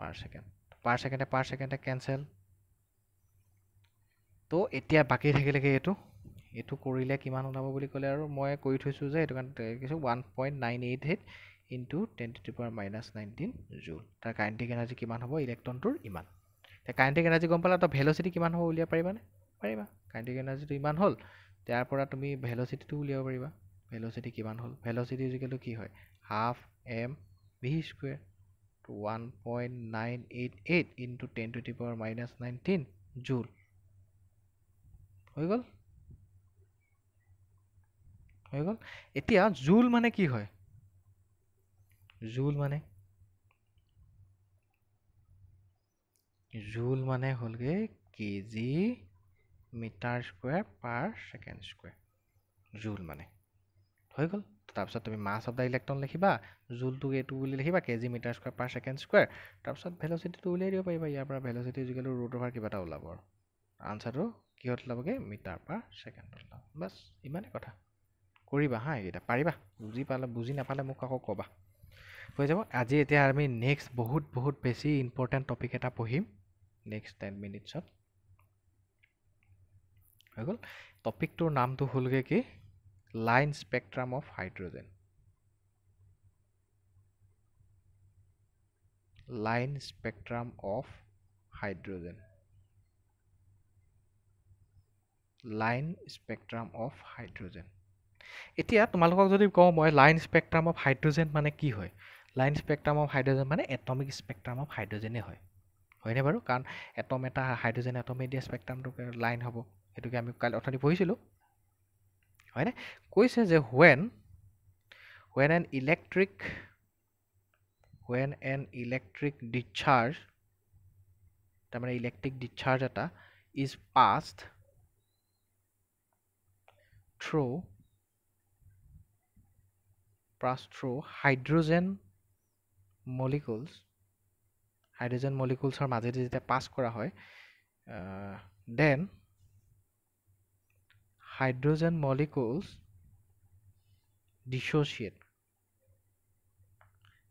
পাৰ ছেকেণ্ড পাৰ ছেকেণ্ডে পাৰ ছেকেণ্ডে কেনচেল তো এতিয়া বাকী থাকিলেগৈ এইটো এইটো কৰিলে কিমান ওলাব বুলি ক'লে আৰু মই কৰি থৈছোঁ যে সেইটো কাৰণে কৈছোঁ one point nine eight eight into twenty two power minus nineteen joule তাৰ কাৰেণ্টিক এনাৰ্জি কিমান হ'ব ইলেক্ট্ৰনটোৰ ইমান এতিয়া কাৰেণ্টিক এনাৰ্জি গম পালা তই ভেলচিটি কিমান হ'ব উলিয়াব পাৰিবানে পাৰিবা কাৰেণ্টিক এনাৰ্জিটো ইমান হ'ল তাৰ পৰা তুমি ভেলচিটিটো উলিয়াব পাৰিবা ভেলচিটি কিমান হ'ল ভেলচিটি যিহেতু কি হয় half m v square to one point nine eight eight into ten twenty power minus nineteen joule হৈ গ'ল হৈ গ'ল এতিয়া জোল মানে কি হয় জোল মানে জোল মানে হ'লগৈ k g metre square per second square joule মানে হৈ গ'ল তাৰপিছত তুমি মাছ অফ দ্য ইলেক্ট্ৰন লিখিবা জোলটো এইটো বুলি লিখিবা k g metre square per second square তাৰপিছত ভেলচিটিটো উলিয়াই দিব পাৰিবা ইয়াৰ পৰা ভেলচিটি যোগেদি ৰুট অভাৰ কিবা এটা ওলাব আৰু আনচাৰটো কিহত ওলাবগৈ মিটাৰ পাৰ ছেকেণ্ড ওলাব বাছ ইমানেই কথা কৰিবা হা এইকেইটা পাৰিবা বুজি পালে বুজি নাপালে মোক আকৌ ক'বা হৈ যাব আজি এতিয়া আমি নেক্সট বহুত বহুত বেছি ইম্পৰ্টেণ্ট টপিক এটা পঢ়িম নেক্সট টেন মিনিটছত হৈ গ'ল টপিকটোৰ নামটো হ'লগৈ কি line spectrum of hydrogen line spectrum of hydrogen line spectrum of hydrogen এতিয়া তোমালোকক যদি কওঁ মই লাইন স্পেক্ট্ৰাম অফ হাইড্ৰ'জেন মানে কি হয় লাইন স্পেক্ট্ৰাম অফ হাইড্ৰ'জেন মানে এটমিক স্পেক্ট্ৰাম অফ হাইড্ৰ'জেনে হয় হয়নে বাৰু কাৰণ এটম এটা হাইড্ৰ'জেন এটম এতিয়া স্পেক্ট্ৰামটো লাইন হ'ব সেইটোকে আমি কালি অথনি পঢ়িছিলোঁ হয়নে কৈছে যে when when an electric when an electric discharge তাৰমানে ইলেক্ট্ৰিক ডিচাৰ্জ এটা is past through pass through hydrogen molecules hydrogen মলিকুলছৰ মাজেদি যেতিয়া পাছ কৰা হয় দেন হাইড্ৰ'জেন মলিকুলছ ডিছ'চিয়েট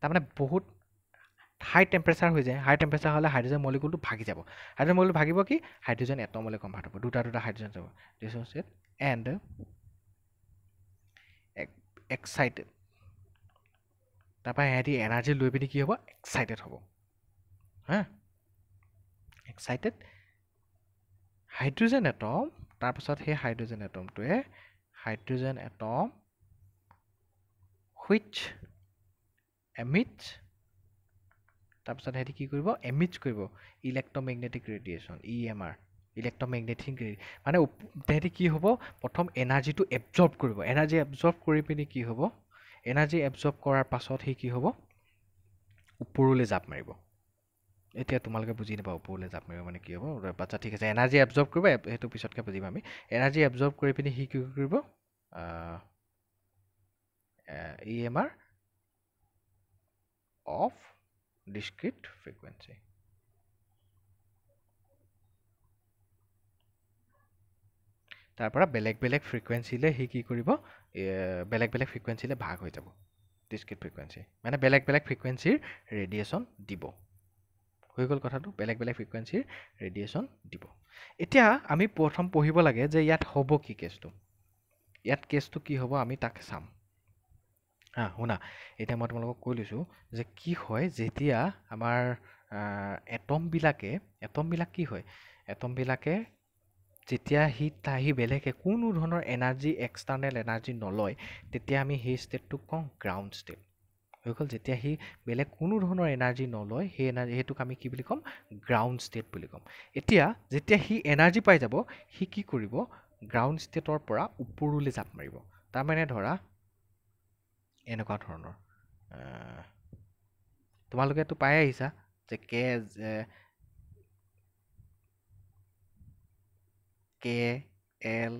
তাৰমানে বহুত হাই টেম্পাৰেচাৰ হৈ যায় হাই টেম্পাৰেচাৰ হ'লে হাইড্ৰ'জেন মলিকুলটো ভাগি যাব হাইড্ৰ'জেন মলিকুল ভাগিব কি হাইড্ৰ'জেন এটমলৈ কনভাৰ্ট হ'ব দুটা দুটা হাইড্ৰ'জেন যাব ডিছ'চিয়েট এণ্ড এক্সাইটেড তাৰপৰা ইহঁতি এনাৰ্জি লৈ পিনি কি হ'ব এক্সাইটেড হ'ব হা এক্সাইটেড হাইড্ৰজেন এটম তাৰপিছত সেই হাইড্ৰজেন এটমটোৱে হাইড্ৰজেন এটম হুইচ এমিটছ তাৰপিছত সিহঁতি কি কৰিব এমিটছ কৰিব electromagnetic radiation E M R electromagnetic মানে তেহেঁতি কি হ'ব প্ৰথম এনাৰ্জিটো এবজৰ্ব কৰিব এনাৰ্জি এবজৰ্ব কৰি পিনি কি হ'ব এনাৰ্জি এবজৰ্ব কৰাৰ পাছত সি কি হ'ব ওপৰলৈ জাপ মাৰিব এতিয়া তোমালোকে বুজি নাপাওঁ ওপৰলৈ জাপ মাৰিব মানে কি হ'ব বাচ্ছা ঠিক আছে এনাৰ্জি এবজৰ্ব কৰিব সেইটো পিছতকৈ বুজিম আমি এনাৰ্জি এবজৰ্ব কৰি পিনি সি কি কৰিব E M R of discrete frequency তাৰ পৰা বেলেগ বেলেগ ফ্ৰিকুৱেঞ্চিলৈ সি কি কৰিব বেলেগ বেলেগ ফ্ৰিকুৱেঞ্চিলে ভাগ হৈ যাব ডিস্ক্ৰিট ফ্ৰিকুৱেঞ্চি মানে বেলেগ বেলেগ ফ্ৰিকুৱেঞ্চিৰ ৰেডিয়েশ্যন দিব হৈ গ'ল কথাটো বেলেগ বেলেগ ফ্ৰিকুৱেঞ্চিৰ ৰেডিয়েশ্যন দিব এতিয়া আমি প্ৰথম পঢ়িব লাগে যে ইয়াত হ'ব কি কেছটো ইয়াত কেছটো কি হ'ব আমি তাক চাম হা শুনা এতিয়া মই তোমালোকক কৈ লৈছোঁ যে কি হয় যেতিয়া আমাৰ এটমবিলাকে এটমবিলাক কি হয় এটমবিলাকে যেতিয়া সি সি বেলেগে কোনো ধৰণৰ এনাৰ্জি এক্সটাৰ্নেল এনাৰ্জি নলয় তেতিয়া আমি সেই ষ্টেটটোক কওঁ গ্ৰাউণ্ড ষ্টেট হৈ গ'ল যেতিয়া সি বেলেগ কোনো ধৰণৰ এনাৰ্জি নলয় সেই এনাৰ্জি সেইটোক আমি কি বুলি ক'ম গ্ৰাউণ্ড ষ্টেট বুলি ক'ম এতিয়া যেতিয়া সি এনাৰ্জি পাই যাব সি কি কৰিব গ্ৰাউণ্ড ষ্টেটৰ পৰা ওপৰলৈ জাপ মাৰিব তাৰমানে ধৰা এনেকুৱা ধৰণৰ তোমালোকেতো পাই আহিছা যে K K L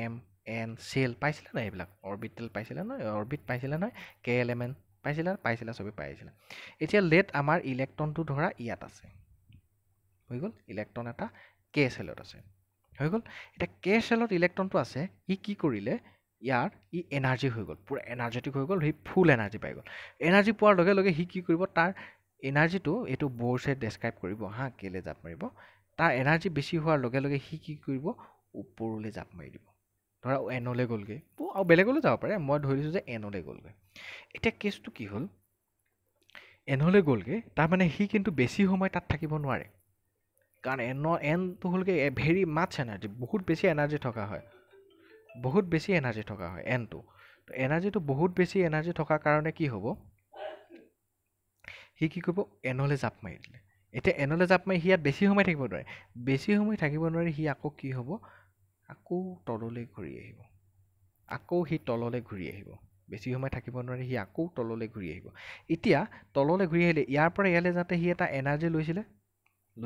M N shell পাইছিলে নহয় এইবিলাক অৰ্বিটেল পাইছিলে নহয় অৰ্বিট পাইছিলে নহয় কে এল এম এন পাইছিলে পাইছিলে চবেই পাইছিলে এতিয়া লেট আমাৰ ইলেক্ট্ৰনটো ধৰা ইয়াত আছে হৈ গ'ল ইলেক্ট্ৰন এটা কে চেলত আছে হৈ গ'ল এতিয়া কে চেলত ইলেক্ট্ৰনটো আছে ই কি কৰিলে ইয়াৰ ই এনাৰ্জি হৈ গ'ল পূৰা এনাৰ্জেটিক হৈ গ'ল সি ফুল এনাৰ্জি পাই গ'ল এনাৰ্জি পোৱাৰ লগে লগে সি কি কৰিব তাৰ এনাৰ্জিটো এইটো বৰ্ডছে ডেছক্ৰাইব কৰিব হাঁ কেলৈ জাপ মাৰিব তাৰ এনাৰ্জি বেছি হোৱাৰ লগে লগে সি কি কৰিব ওপৰলৈ জাপ মাৰি দিব ধৰা এনলৈ গ'লগৈ আৰু বেলেগলৈ যাব পাৰে মই ধৰি লৈছোঁ যে এনলৈ গ'লগৈ এতিয়া কেছটো কি হ'ল এনলৈ গ'লগৈ তাৰমানে সি কিন্তু বেছি সময় তাত থাকিব নোৱাৰে কাৰণ এন এনটো হ'লগৈ ভেৰি মাছ এনাৰ্জি বহুত বেছি এনাৰ্জি থকা হয় বহুত বেছি এনাৰ্জি থকা হয় এনটো ত' এনাৰ্জিটো বহুত বেছি এনাৰ্জি থকাৰ কাৰণে কি হ'ব সি কি কৰিব এনলৈ জাপ মাৰি দিলে এতিয়া এনলৈ জাপ মাৰি সি ইয়াত বেছি সময় থাকিব নোৱাৰে বেছি সময় থাকিব নোৱাৰি সি আকৌ কি হ'ব আকৌ তললৈ ঘূৰি আহিব আকৌ সি তললৈ ঘূৰি আহিব বেছি সময় থাকিব নোৱাৰি সি আকৌ তললৈ ঘূৰি আহিব এতিয়া তললৈ ঘূৰি আহিলে ইয়াৰ পৰা ইয়ালৈ যাওঁতে সি এটা এনাৰ্জি লৈছিলে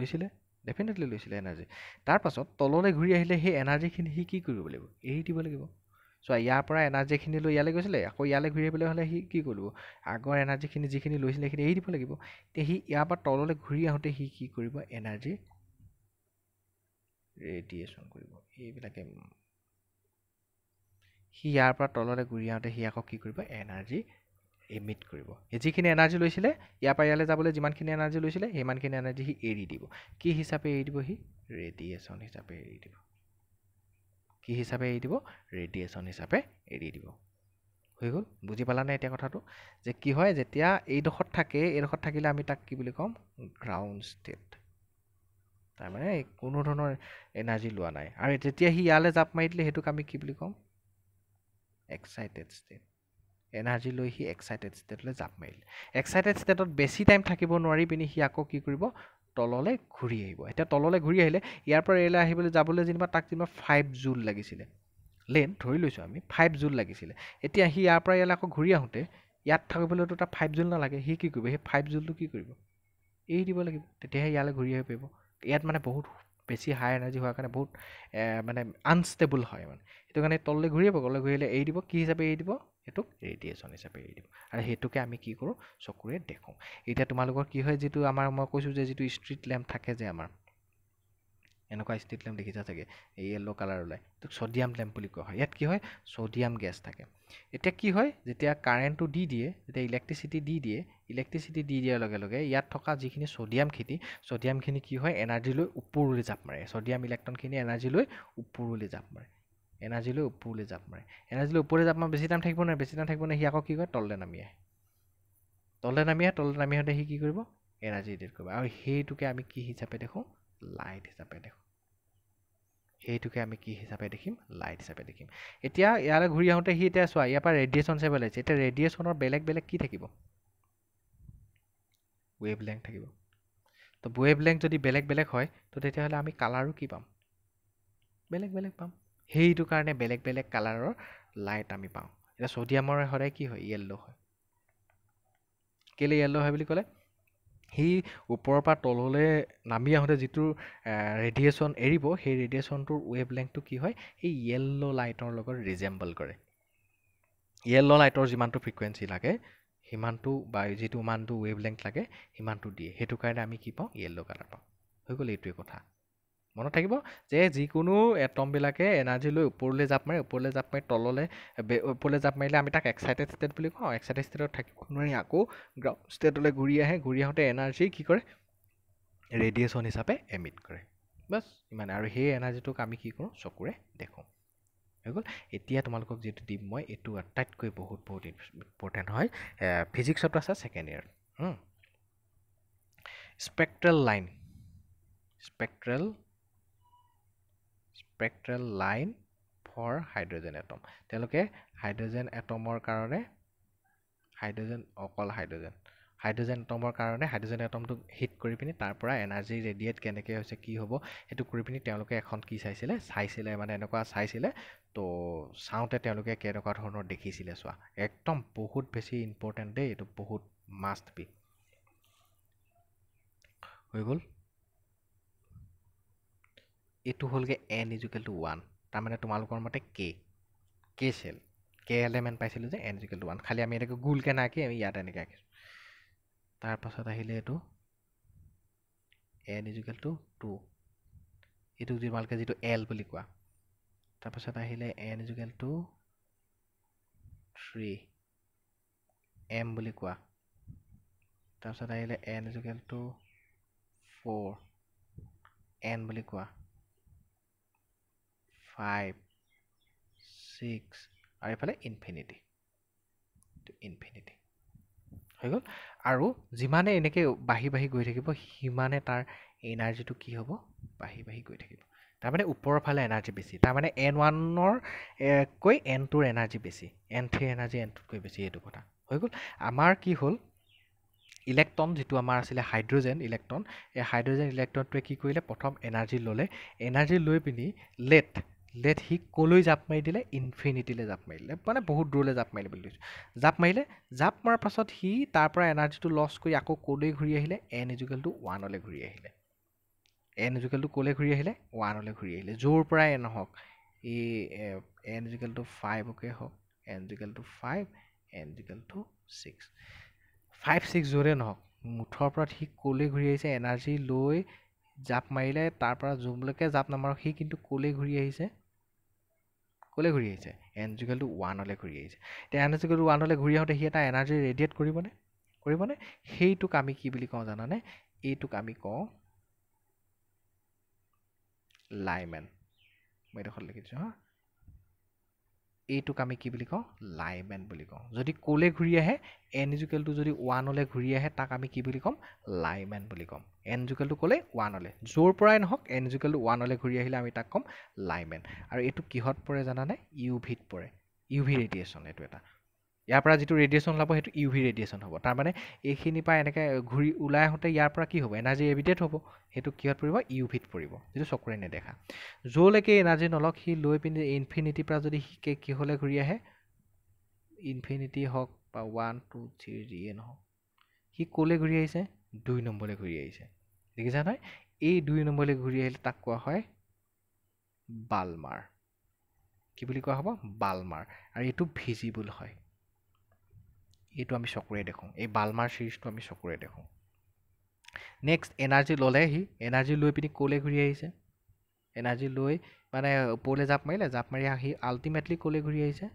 লৈছিলে ডেফিনেটলি লৈছিলে এনাৰ্জি তাৰপাছত তললৈ ঘূৰি আহিলে সেই এনাৰ্জিখিনি সি কি কৰিব লাগিব এৰি দিব লাগিব চোৱা ইয়াৰ পৰা এনাৰ্জিখিনি লৈ ইয়ালৈ গৈছিলে আকৌ ইয়ালৈ ঘূৰি আহিবলৈ হ'লে সি কি কৰিব আগৰ এনাৰ্জিখিনি যিখিনি লৈছিলে সেইখিনি এৰি দিব লাগিব এতিয়া সি ইয়াৰ পৰা তললৈ ঘূৰি আহোঁতে সি কি কৰিব এনাৰ্জি ৰেডিয়েশ্যন কৰিব এইবিলাকে সি ইয়াৰ পৰা তললৈ ঘূৰি আহোঁতে সি আকৌ কি কৰিব এনাৰ্জি এমিট কৰিব যিখিনি এনাৰ্জি লৈছিলে ইয়াৰ পৰা ইয়ালৈ যাবলৈ যিমানখিনি এনাৰ্জি লৈছিলে সিমানখিনি এনাৰ্জি সি এৰি দিব কি হিচাপে এৰি দিব সি ৰেডিয়েশ্যন হিচাপে এৰি দিব কি হিচাপে এৰি দিব ৰেডিয়েশ্যন হিচাপে এৰি দিব হৈ গ'ল বুজি পালা নাই এতিয়া কথাটো যে কি হয় যেতিয়া এইডোখৰত থাকে এইডোখৰত থাকিলে আমি তাক কি বুলি ক'ম গ্ৰাউণ্ড ষ্টেট তাৰমানে কোনো ধৰণৰ এনাৰ্জি লোৱা নাই আৰু যেতিয়া সি ইয়ালৈ জাপ মাৰি দিলে সেইটোক আমি কি বুলি ক'ম এক্সাইটেড ষ্টেট এনাৰ্জি লৈ সি এক্সাইটেড ষ্টেটলৈ জাপ মাৰিলে এক্সাইটেড ষ্টেটত বেছি টাইম থাকিব নোৱাৰি পিনি সি আকৌ কি কৰিব তললৈ ঘূৰি আহিব এতিয়া তললৈ ঘূৰি আহিলে ইয়াৰ পৰা ৰে'লে আহিবলৈ যাবলৈ যেনিবা তাক যেনিবা ফাইভ জুল লাগিছিলে লেন ধৰি লৈছোঁ আমি ফাইভ জুল লাগিছিলে এতিয়া সি ইয়াৰ পৰা ইয়ালৈ আকৌ ঘূৰি আহোঁতে ইয়াত থাকিবলৈতো তাৰ ফাইভ জুল নালাগে সি কি কৰিব সেই ফাইভ জুলটো কি কৰিব এৰি দিব লাগিব তেতিয়াহে ইয়ালৈ ঘূৰি আহিব পাৰিব ইয়াত মানে বহুত বেছি হাই এনাৰ্জি হোৱাৰ কাৰণে বহুত মানে আনষ্টেবল হয় মানে সেইটো কাৰণে তললৈ ঘূৰি আহিব তললৈ ঘূৰি আহিলে এৰি দিব কি হিচাপে এৰি দিব সেইটোক ৰেডিয়েশ্যন হিচাপে এৰি দিব আৰু সেইটোকে আমি কি কৰোঁ চকুৰে দেখোঁ এতিয়া তোমালোকৰ কি হয় যিটো আমাৰ মই কৈছোঁ যে যিটো ষ্ট্ৰীট লেম্প থাকে যে আমাৰ এনেকুৱা ষ্টেট লেম্প দেখিছা চাগে এই য়েল্ল' কালাৰ ওলায় তোক ছডিয়াম লেম্প বুলি কোৱা হয় ইয়াত কি হয় ছডিয়াম গেছ থাকে এতিয়া কি হয় যেতিয়া কাৰেণ্টটো দি দিয়ে যেতিয়া ইলেক্ট্ৰিচিটি দি দিয়ে ইলেক্ট্ৰিচিটি দি দিয়াৰ লগে লগে ইয়াত থকা যিখিনি ছডিয়াম খেতি ছডিয়ামখিনি কি হয় এনাৰ্জিলৈ ওপৰলৈ জাপ মাৰে ছডিয়াম ইলেক্ট্ৰনখিনি এনাৰ্জিলৈ ওপৰলৈ জাপ মাৰে এনাৰ্জিলৈ ওপৰলৈ জাপ মাৰে এনাৰ্জিলৈ ওপৰলৈ জাপ মাৰে বেছি দাম থাকিব নোৱাৰে বেছি টাইম থাকিব নোৱাৰে সি আকৌ কি কয় তললৈ নামি আহে তললৈ নামি আহে তললৈ নামি আহোঁতে সি কি কৰিব এনাৰ্জি ৰিডেট কৰিব আৰু সেইটোকে আমি কি হিচাপে দেখোঁ লাইট হিচাপে দেখোঁ সেইটোকে আমি কি হিচাপে দেখিম লাইট হিচাপে দেখিম এতিয়া ইয়ালৈ ঘূৰি আহোঁতে সি এতিয়া চোৱা ইয়াৰ পৰা ৰেডিয়েশ্যন চাব লাগিছে এতিয়া ৰেডিয়েশ্যনৰ বেলেগ বেলেগ কি থাকিব ৱেভ লেংথ থাকিব তো ৱেভ লেংথ যদি বেলেগ বেলেগ হয় তো তেতিয়াহ'লে আমি কালাৰো কি পাম বেলেগ বেলেগ পাম সেইটো কাৰণে বেলেগ বেলেগ কালাৰৰ লাইট আমি পাওঁ এতিয়া ছ'ডিয়ামৰ সদায় কি হয় য়েল্ল' হয় কেলৈ য়েল্ল' হয় বুলি ক'লে সেই ওপৰৰ পৰা তললৈ নামি আহোঁতে যিটো ৰেডিয়েশ্যন এৰিব সেই ৰেডিয়েশ্যনটোৰ ৱেভ লেংথটো কি হয় সেই য়েল্ল' লাইটৰ লগত ৰিজেম্বল কৰে য়েল্ল' লাইটৰ যিমানটো ফ্ৰিকুৱেঞ্চি লাগে সিমানটো বা যিটো ইমানটো ৱেভ লেংথ লাগে সিমানটো দিয়ে সেইটো কাৰণে আমি কি পাওঁ য়েল্ল' কালাৰ পাওঁ হৈ গ'ল এইটোৱে কথা মনত থাকিব যে যিকোনো এটমবিলাকে এনাৰ্জি লৈ ওপৰলৈ জাপ মাৰি ওপৰলৈ জাপ মাৰি তললৈ ওপৰলৈ জাপ মাৰিলে আমি তাক এক্সাইটেড ষ্টেট বুলি কওঁ এক্সাইটেড ষ্টেটত থাকিব নোৱাৰি আকৌ গ্ৰাউণ্ড ষ্টেটলৈ ঘূৰি আহে ঘূৰি আহোঁতে এনাৰ্জি কি কৰে ৰেডিয়েশ্যন হিচাপে এমিট কৰে বাছ ইমানে আৰু সেই এনাৰ্জিটোক আমি কি কৰোঁ চকুৰে দেখোঁ হৈ গ'ল এতিয়া তোমালোকক যিটো দিম মই এইটো আটাইতকৈ বহুত বহুত ইম্পৰ্টেণ্ট হয় ফিজিক্সত আছে second year spectral line spectral spectral line for hydrogen atom তেওঁলোকে হাইড্ৰজেন এটমৰ কাৰণে হাইড্ৰজেন অকল হাইড্ৰজেন হাইড্ৰজেন এটমৰ কাৰণে হাইড্ৰজেন এটমটো হিট কৰি পিনি তাৰ পৰা এনাৰ্জি ৰেডিয়েট কেনেকৈ হৈছে কি হ'ব সেইটো কৰি পিনি তেওঁলোকে এখন কি চাইছিলে চাইছিলে মানে এনেকুৱা চাইছিলে তো চাওঁতে তেওঁলোকে কেনেকুৱা ধৰণৰ দেখিছিলে চোৱা একদম বহুত বেছি ইম্পৰ্টেণ্ট দেই এইটো বহুত মাষ্ট বি হৈ গ'ল এইটো হ'লগৈ এন ইজুকেল টু ওৱান তাৰমানে তোমালোকৰ মতে কে কে চেল কে এলিমেণ্ট পাইছিলোঁ যে এন ইজুকেল টু ওৱান খালী আমি এনেকৈ গোলকৈ নাকি আমি ইয়াত এনেকৈ আঁকিছোঁ তাৰপাছত আহিলে এইটো এন ইজুকেল টু টু এইটোক তোমালোকে যিটো এল বুলি কোৱা তাৰপাছত আহিলে n equal to three M বুলি কোৱা তাৰপিছত আহিলে n equal to four n বুলি কোৱা ফাইভ ছিক্স আৰু এইফালে ইনফিনিটি ইনফিনিটি হৈ গ'ল আৰু যিমানে এনেকৈ বাঢ়ি বাঢ়ি গৈ থাকিব সিমানে তাৰ এনাৰ্জিটো কি হ'ব বাঢ়ি বাঢ়ি গৈ থাকিব তাৰমানে ওপৰৰ ফালে এনাৰ্জি বেছি তাৰমানে এন ওৱানৰ কৈ এন টুৰ এনাৰ্জি বেছি এন থ্ৰী এনাৰ্জি এন টুতকৈ বেছি এইটো কথা হৈ গ'ল আমাৰ কি হ'ল ইলেক্ট্ৰন যিটো আমাৰ আছিলে হাইড্ৰজেন ইলেক্ট্ৰন এই হাইড্ৰজেন ইলেক্ট্ৰনটোৱে কি কৰিলে প্ৰথম এনাৰ্জি ল'লে এনাৰ্জি লৈ পিনি লেট লেট সি ক'লৈ জাপ মাৰি দিলে ইনফিনিটিলৈ জাপ মাৰি দিলে মানে বহুত দূৰলৈ জাপ মাৰিলে বুলি কৈছোঁ জাপ মাৰিলে জাপ মৰাৰ পাছত সি তাৰ পৰা এনাৰ্জিটো লছ কৰি আকৌ ক'লৈ ঘূৰি আহিলে এন ইজুকেলটো ওৱানলৈ ঘূৰি আহিলে এন ইজুকেলটো ক'লৈ ঘূৰি আহিলে ওৱানলৈ ঘূৰি আহিলে য'ৰ পৰাই এন হওক এই এন টু ফাইভকে হওক n two five n two six five six য'ৰে নহওক মুঠৰ পৰা সি ক'লৈ ঘূৰি আহিছে এনাৰ্জি লৈ জাপ মাৰিলে তাৰ পৰা যোনলৈকে জাপ নামাৰক সি কিন্তু ক'লৈ ঘূৰি আহিছে ক'লৈ ঘূৰি আহিছে এন এনাৰ্জিকেল টু ওৱানলৈ ঘূৰি আহিছে এতিয়া এন এনাৰ্জিকেল টু ওৱানলৈ ঘূৰি আহোঁতে সি এটা এনাৰ্জি ৰেডিয়েট কৰিবনে কৰিবনে সেইটোক আমি কি বুলি কওঁ জানানে এইটোক আমি কওঁ লাইমেন মই এইডোখৰত লিখিছোঁ হা এইটোক আমি কি বুলি কওঁ লাই বেণ্ড বুলি কওঁ যদি ক'লে ঘূৰি আহে এন ইজুকেলটো যদি ওৱানলৈ ঘূৰি আহে তাক আমি কি বুলি ক'ম লাই বেণ্ড বুলি ক'ম এন জুকেলটো ক'লে ওৱানলৈ য'ৰ পৰাই নহওক এন জুকেলটো ওৱানলৈ ঘূৰি আহিলে আমি তাক ক'ম লাই বেণ্ড আৰু এইটো কিহত পৰে জানানে ইউ ভিত পৰে ইউ ভি ৰেডিয়েশ্যন এইটো এটা ইয়াৰ পৰা যিটো ৰেডিয়েশ্যন ওলাব সেইটো ইউ ভি ৰেডিয়েশ্যন হ'ব তাৰমানে এইখিনি পৰা এনেকৈ ঘূৰি ওলাই আহোঁতে ইয়াৰ পৰা কি হ'ব এনাৰ্জি এবিটেট হ'ব সেইটো কিহত পৰিব ইউ ভিত পৰিব যিটো চকুৰে নেদেখা য'লৈকে এনাৰ্জি নলওক সি লৈ পিনি ইনফিনিটিৰ পৰা যদি শিকে কিহলৈ ঘূৰি আহে ইনফিনিটি হওক বা ওৱান টু থ্ৰী যিয়ে নহওক সি ক'লৈ ঘূৰি আহিছে দুই নম্বৰলৈ ঘূৰি আহিছে দেখিছা নহয় এই দুই নম্বৰলৈ ঘূৰি আহিলে তাক কোৱা হয় বালমাৰ কি বুলি কোৱা হ'ব বালমাৰ আৰু এইটো ভিজিবল হয় এইটো আমি চকুৰে দেখোঁ এই বালমাৰ চিৰিজটো আমি চকুৰে দেখোঁ নেক্সট এনাৰ্জি ল'লে সি এনাৰ্জি লৈ পিনি ক'লৈ ঘূৰি আহিছে এনাৰ্জি লৈ মানে ওপৰলৈ জাপ মাৰিলে জাপ মাৰি আহি আল্টিমেটলি ক'লৈ ঘূৰি আহিছে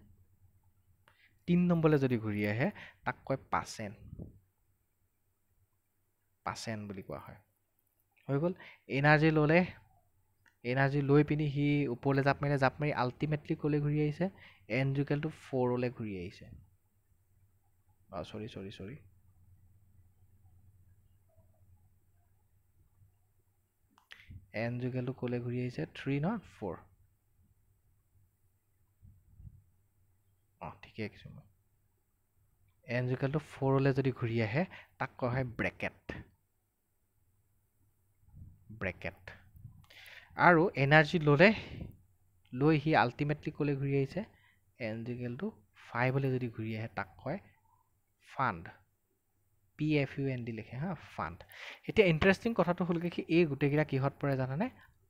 তিনি নম্বৰলৈ যদি ঘূৰি আহে তাক কয় পাচেন পাচেন বুলি কোৱা হয় হৈ গ'ল এনাৰ্জি ল'লে এনাৰ্জি লৈ পিনি সি ওপৰলৈ জাপ মাৰিলে জাপ মাৰি আল্টিমেটলি ক'লৈ ঘূৰি আহিছে এন জুকেলটো ফ'ৰলৈ ঘূৰি আহিছে Oh, sorry, sorry, sorry. N जो गेलो कोले घुरी है इसे 3 ना 4 आ ठीक है किसी में N जो गेलो 4 ले जो घुरी है तक को है bracket bracket आरो energy लो ले लो ही ultimately कोले घुरी है इसे N जो गेलो 5 ले जो घुरी है तक को है Pfund P F U N D লিখে হা ফাণ্ড এতিয়া ইণ্টাৰেষ্টিং কথাটো হ'ল কি এই গোটেইকেইটা কিহত পৰে জানানে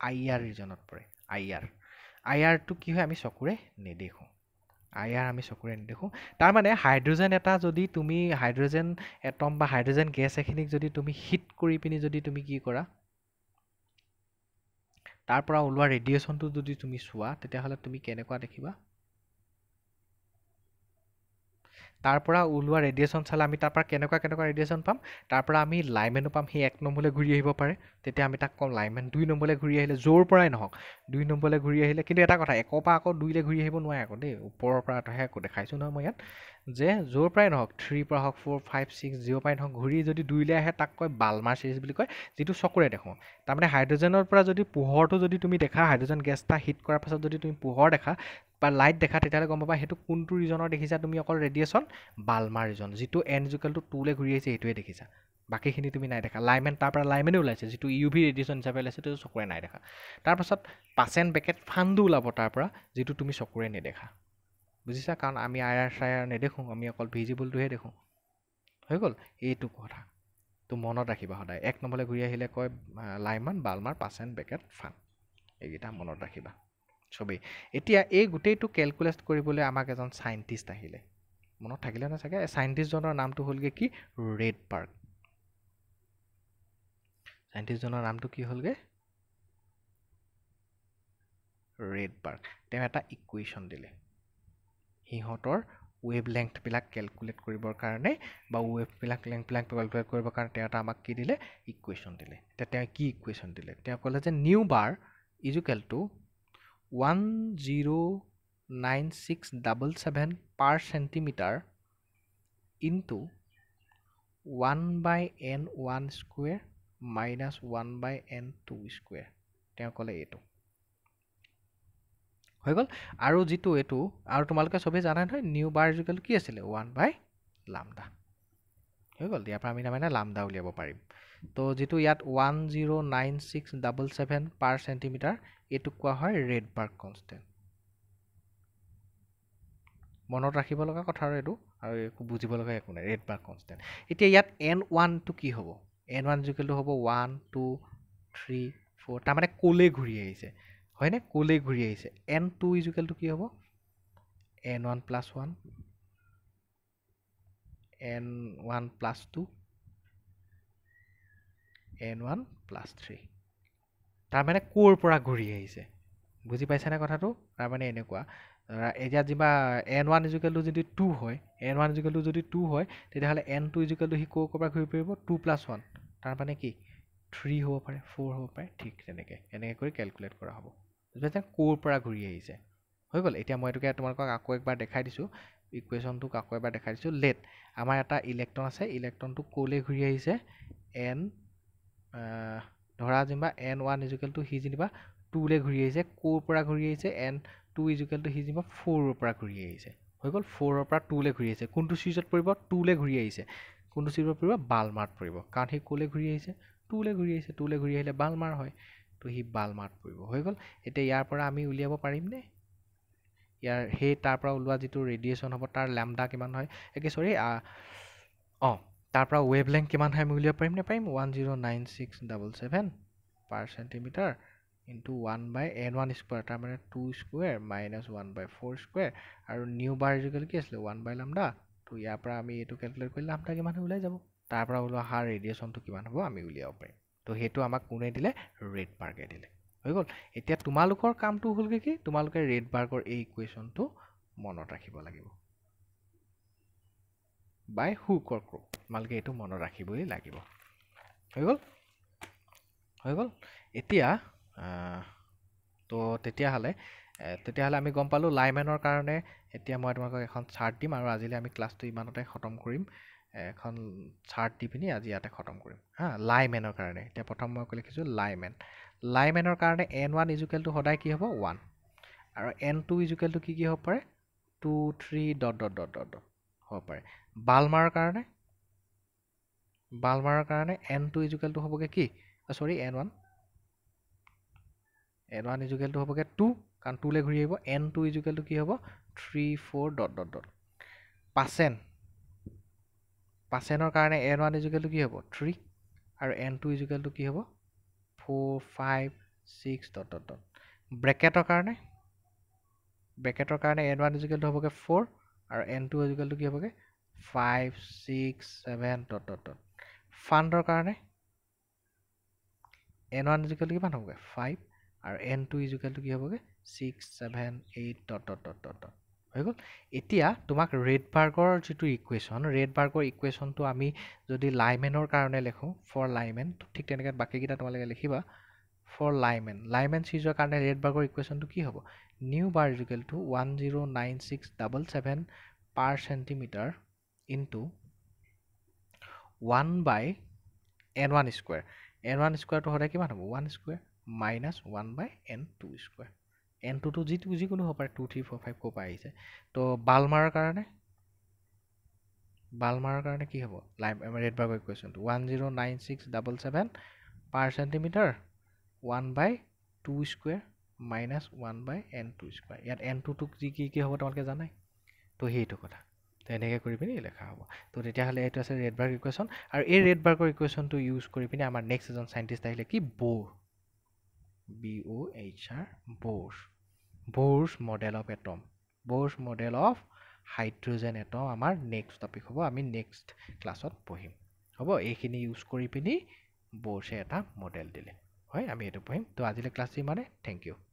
আই আৰ ৰিজনত পৰে আই আৰ আই আৰটো কি হয় আমি চকুৰে নেদেখোঁ আই আৰ আমি চকুৰে নেদেখোঁ তাৰমানে হাইড্ৰজেন এটা যদি তুমি হাইড্ৰজেন এটম বা হাইড্ৰজেন গেছ এখিনিক যদি তুমি হিট কৰি পিনি যদি তুমি কি কৰা তাৰ পৰা ওলোৱা ৰেডিয়েশ্যনটো যদি তুমি চোৱা তেতিয়াহ'লে তুমি কেনেকুৱা দেখিবা তাৰ পৰা ওলোৱা ৰেডিয়েশ্যন চালে আমি তাৰ পৰা কেনেকুৱা কেনেকুৱা ৰেডিয়েশ্যন পাম তাৰ পৰা আমি লাইমেনো পাম সেই এক নম্বৰলৈ ঘূৰি আহিব পাৰে তেতিয়া আমি তাক কওঁ লাইমেন দুই নম্বৰলৈ ঘূৰি আহিলে য'ৰ পৰাই নহওক দুই নম্বৰলৈ ঘূৰি আহিলে কিন্তু এটা কথা একৰ পৰা আকৌ দুইলৈ ঘূৰি আহিব নোৱাৰে আকৌ দেই ওপৰৰ পৰা তহে আকৌ দেখাইছোঁ নহয় মই ইয়াত যে য'ৰ পৰাই নহওক থ্ৰীৰ পৰা হওক ফ'ৰ ফাইভ ছিক্স জিৰ' পৰাই নহওক ঘূৰি যদি দুইলৈ আহে তাক কয় বালমাৰ চিৰিজ বুলি কয় যিটো চকুৰে দেখোঁ তাৰমানে হাইড্ৰজেনৰ পৰা যদি পোহৰটো যদি তুমি দেখা হাইড্ৰজেন গেছ এটা হিট কৰাৰ পাছত যদি তুমি পোহৰ দেখা বা লাইট দেখা তেতিয়াহ'লে গম পাবা সেইটো কোনটো ৰিজনৰ দেখিছা তুমি অকল ৰেডিয়েশ্যন বাল্মা ৰিজন যিটো এন এনজুকেলটো টুলৈ ঘূৰি আহিছে সেইটোৱে দেখিছা বাকীখিনি তুমি নাই দেখা লাইমেন তাৰপৰা লাইমেনে ওলাইছে যিটো ইউ ভি ৰেডিয়েশ্যন হিচাপে ওলাইছে সেইটো চকুৰে নাই দেখা তাৰপাছত পাচেণ্ট বেকেট ফাণ্ডো ওলাব তাৰ পৰা যিটো তুমি চকুৰে নেদেখা বুজিছা কাৰণ আমি আই আৰ চাই আৰ নেদেখোঁ আমি অকল ভিজিবলটোহে দেখোঁ হৈ গ'ল এইটো কথা তোৰ মনত ৰাখিবা সদায় এক নম্বৰলৈ ঘূৰি আহিলে কয় Lyman Balmer Paschen Brackett Pfund এইকেইটা মনত ৰাখিবা চবেই এতিয়া এই গোটেইটো কেলকুলেট কৰিবলৈ আমাক এজন চাইণ্টিষ্ট আহিলে মনত থাকিলে নে চাগে চাইণ্টিষ্টজনৰ নামটো হ'লগৈ কি ৰেড পাৰ্ক চাইণ্টিষ্টজনৰ নামটো কি হ'লগৈ ৰেড পাৰ্ক তেওঁ এটা ইকুৱেশ্যন দিলে সিহঁতৰ ৱেভ লেংথবিলাক কেলকুলেট কৰিবৰ কাৰণে বা ৱেভবিলাক লেংথবিলাক কেলকুলেট কৰিবৰ কাৰণে তেওঁ এটা আমাক কি দিলে ইকুৱেশ্যন দিলে এতিয়া তেওঁ কি ইকুৱেশ্যন দিলে তেওঁ ক'লে যে nu bar equal to one zero' nine six double seven per centimetre into one by n one square minus one by n two square তেওঁ ক'লে এইটো হৈ গ'ল আৰু যিটো এইটো আৰু তোমালোকে চবেই জানা নহয় নিউ বাৰ যোগেল কি আছিলে ওৱান বাই লামডা হৈ গ'ল ইয়াৰ পৰা আমি তাৰমানে লামডা উলিয়াব পাৰিম তো যেটো ইয়াত 109677 পার সেন্টিমিটার এটো কোয়া হয় রেডবার্গ কনস্ট্যান্ট মনত রাখিব লগা কথা এটো আর একো বুঝিব লগা একো না রেডবার্গ কনস্ট্যান্ট এতিয়া ইয়াত n1 টু কি হবো n1 ইকুয়াল টু হবো 1 2 3 4 তার মানে কোলে ঘুরি আইছে হয় না কোলে ঘুরি আইছে n2 ইকুয়াল টু কি হবো n1 1 n1 2 N one plus three তাৰমানে ক'ৰ পৰা ঘূৰি আহিছে বুজি পাইছেনে কথাটো তাৰমানে এনেকুৱা ধৰা এতিয়া যিবা এন ওৱান ইজুকেলটো যদি টু হয় এন ওৱান ইজুকেলটো যদি টু হয় তেতিয়াহ'লে এন টু ইজুকেলটো সি ক'ৰ ক'ৰ পৰা ঘূৰি ফুৰিব টু প্লাছ ওৱান তাৰমানে কি থ্ৰী হ'ব পাৰে ফ'ৰ হ'ব পাৰে ঠিক তেনেকৈ এনেকৈ কৰি কেলকুলেট কৰা হ'ব বুজি পাইছে ক'ৰ পৰা ঘূৰি আহিছে হৈ গ'ল এতিয়া মই এইটোকে তোমালোকক আকৌ একবাৰ দেখাই দিছোঁ ইকুৱেশ্যনটোক আকৌ এবাৰ দেখাই দিছোঁ লেট আমাৰ এটা ইলেক্ট্ৰন আছে ইলেক্ট্ৰনটো ক'লৈ ঘূৰি আহিছে এন ধৰা যেনিবা এন ওৱান ইজুকেল টু সি যেনিবা টুলৈ ঘূৰি আহিছে ক'ৰ পৰা ঘূৰি আহিছে এন টু ইজুকেল টু সি যেনিবা ফ'ৰৰ পৰা ঘূৰি আহিছে হৈ গ'ল ফ'ৰৰ পৰা টুলৈ ঘূৰি আহিছে কোনটো ছুইচত পৰিব টুলৈ ঘূৰি আহিছে কোনটো ছুইচত পৰিব বালমাৰত পৰিব কাৰণ সি ক'লৈ ঘূৰি আহিছে টুলৈ ঘূৰি আহিছে টুলৈ ঘূৰি আহিলে বালমাৰ হয় তো সি বালমাৰত পৰিব হৈ গ'ল এতিয়া ইয়াৰ পৰা আমি উলিয়াব পাৰিমনে ইয়াৰ সেই তাৰ পৰা ওলোৱা যিটো ৰেডিয়েশ্যন হ'ব তাৰ লেমডা কিমান হয় একে চৰি অঁ তাৰ পৰা ৱেভ লেংথ কিমান হয় আমি উলিয়াব পাৰিম নাপাৰিম one zero' nine six double seven per centimetre into one by n one square তাৰমানে two square minus one by four square আৰু নিউ বাৰ যিগাল কি আছিলে ওৱান বাই লামডা তো ইয়াৰ পৰা আমি এইটো কেলকুলেট কৰিলে লামডা কিমান ওলাই যাব তাৰ পৰা ওলোৱা হাৰ ৰেডিয়েশ্যনটো কিমান হ'ব আমি উলিয়াব পাৰিম তো সেইটো আমাক কোনে দিলে ৰেড পাৰ্কে দিলে হৈ গ'ল এতিয়া তোমালোকৰ কামটো হ'লগৈ কি তোমালোকে ৰেড পাৰ্কৰ এই কুৱেশ্যনটো মনত ৰাখিব লাগিব বাই হু অৰ তোমালোকে এইটো মনত ৰাখিবই লাগিব হৈ গ'ল হৈ গ'ল এতিয়া তো তেতিয়াহ'লে তেতিয়াহ'লে আমি গম পালোঁ লাইমেনৰ কাৰণে এতিয়া মই তোমালোকক এখন চাৰ্ট দিম আৰু আজিলৈ আমি ক্লাছটো ইমানতে খতম কৰিম এখন চাৰ্ট দি পিনি আজি ইয়াতে খতম কৰিম হা লাইমেনৰ কাৰণে এতিয়া প্ৰথম মই কৈ লিখিছোঁ লাইমেন লাইমেনৰ কাৰণে এন ওৱান ইজুকেলটো সদায় কি হ'ব ওৱান আৰু এন টু ইজুকেলটো কি কি হ'ব পাৰে two three dot dot dot dot dot হ'ব পাৰে বাল্মাৰ কাৰণে বাল্মাৰৰ কাৰণে এন টু ইজুকেলটো হ'বগৈ কি sorry n one n one ইজুকেলটো হ'বগৈ টু কাৰণ টুলৈ ঘূৰি আহিব এন টু ইজুকেলটো কি হ'ব three four dot dot dot Paschen পাচেনৰ কাৰণে এন ওৱান ইজুকেলটো কি হ'ব থ্ৰী আৰু এন টু ইজুকেলটো কি হ'ব four five six dot dot dot ব্ৰেকেটৰ কাৰণে ব্ৰেকেটৰ কাৰণে এন ওৱান ইজুকেলটো হ'বগৈ ফ'ৰ আৰু এন টু ইজুকেলটো কি হ'বগৈ five six seven dot dot dot ফাণ্ডৰ কাৰণে এন ওৱান ইজুকেলটো কিমান হ'বগৈ ফাইভ আৰু এন টু ইজুকেলটো কি হ'বগৈ six seven eight dot dot dot dot dot হৈ গ'ল এতিয়া তোমাক ৰেড বাৰ্গৰ যিটো ইকুৱেশ্যন ৰেড বাৰ্গৰ ইকুৱেশ্যনটো আমি যদি লাইমেনৰ কাৰণে লিখোঁ ফৰ লাইমেন ঠিক তেনেকৈ বাকীকেইটা তোমালোকে লিখিবা ফৰ লাইমেন লাইমেন চিজৰ কাৰণে ৰেড বাৰ্গৰ ইকুৱেশ্যনটো কি হ'ব নিউ বাৰ ইজুকেলটো one zero' nine six double seven per centimetre into one by n one square n one স্কুৱেৰটো সদায় কিমান হ'ব one square minus one by n two square n টুটো যিটো যিকোনো হ'ব পাৰে টু থ্ৰী ফ'ৰ ফাইভ ক'ৰ পৰা আহিছে তো বালমাৰৰ কাৰণে বালমাৰৰ কাৰণে কি হ'ব লাইম ৰেড বাৰ্গ কুৱেশ্যনটো one zero' nine six double seven per centimetre one by two square minus one by n two square ইয়াত এন টুটোক যি কি কি হ'ব তোমালোকে জানাই তো সেইটো কথা তো এনেকৈ কৰি পিনি লেখা হ'ব তো তেতিয়াহ'লে এইটো আছে ৰেড বাৰ্গ ইকুৱেশ্যন আৰু এই ৰেড বাৰ্গৰ ইকুৱেশ্যনটো ইউজ কৰি পিনি আমাৰ নেক্সট এজন চাইণ্টিষ্ট আহিলে কি Bohr B O' H R Bohr Bohr's model of atom Bohr's model of hydrogen atom আমাৰ নেক্সট টপিক হ'ব আমি নেক্সট ক্লাছত পঢ়িম হ'ব এইখিনি ইউজ কৰি পিনি ব'ৰ্ছে এটা মডেল দিলে হয় আমি এইটো পঢ়িম তো আজিলৈ ক্লাছ ইমানে থেংক ইউ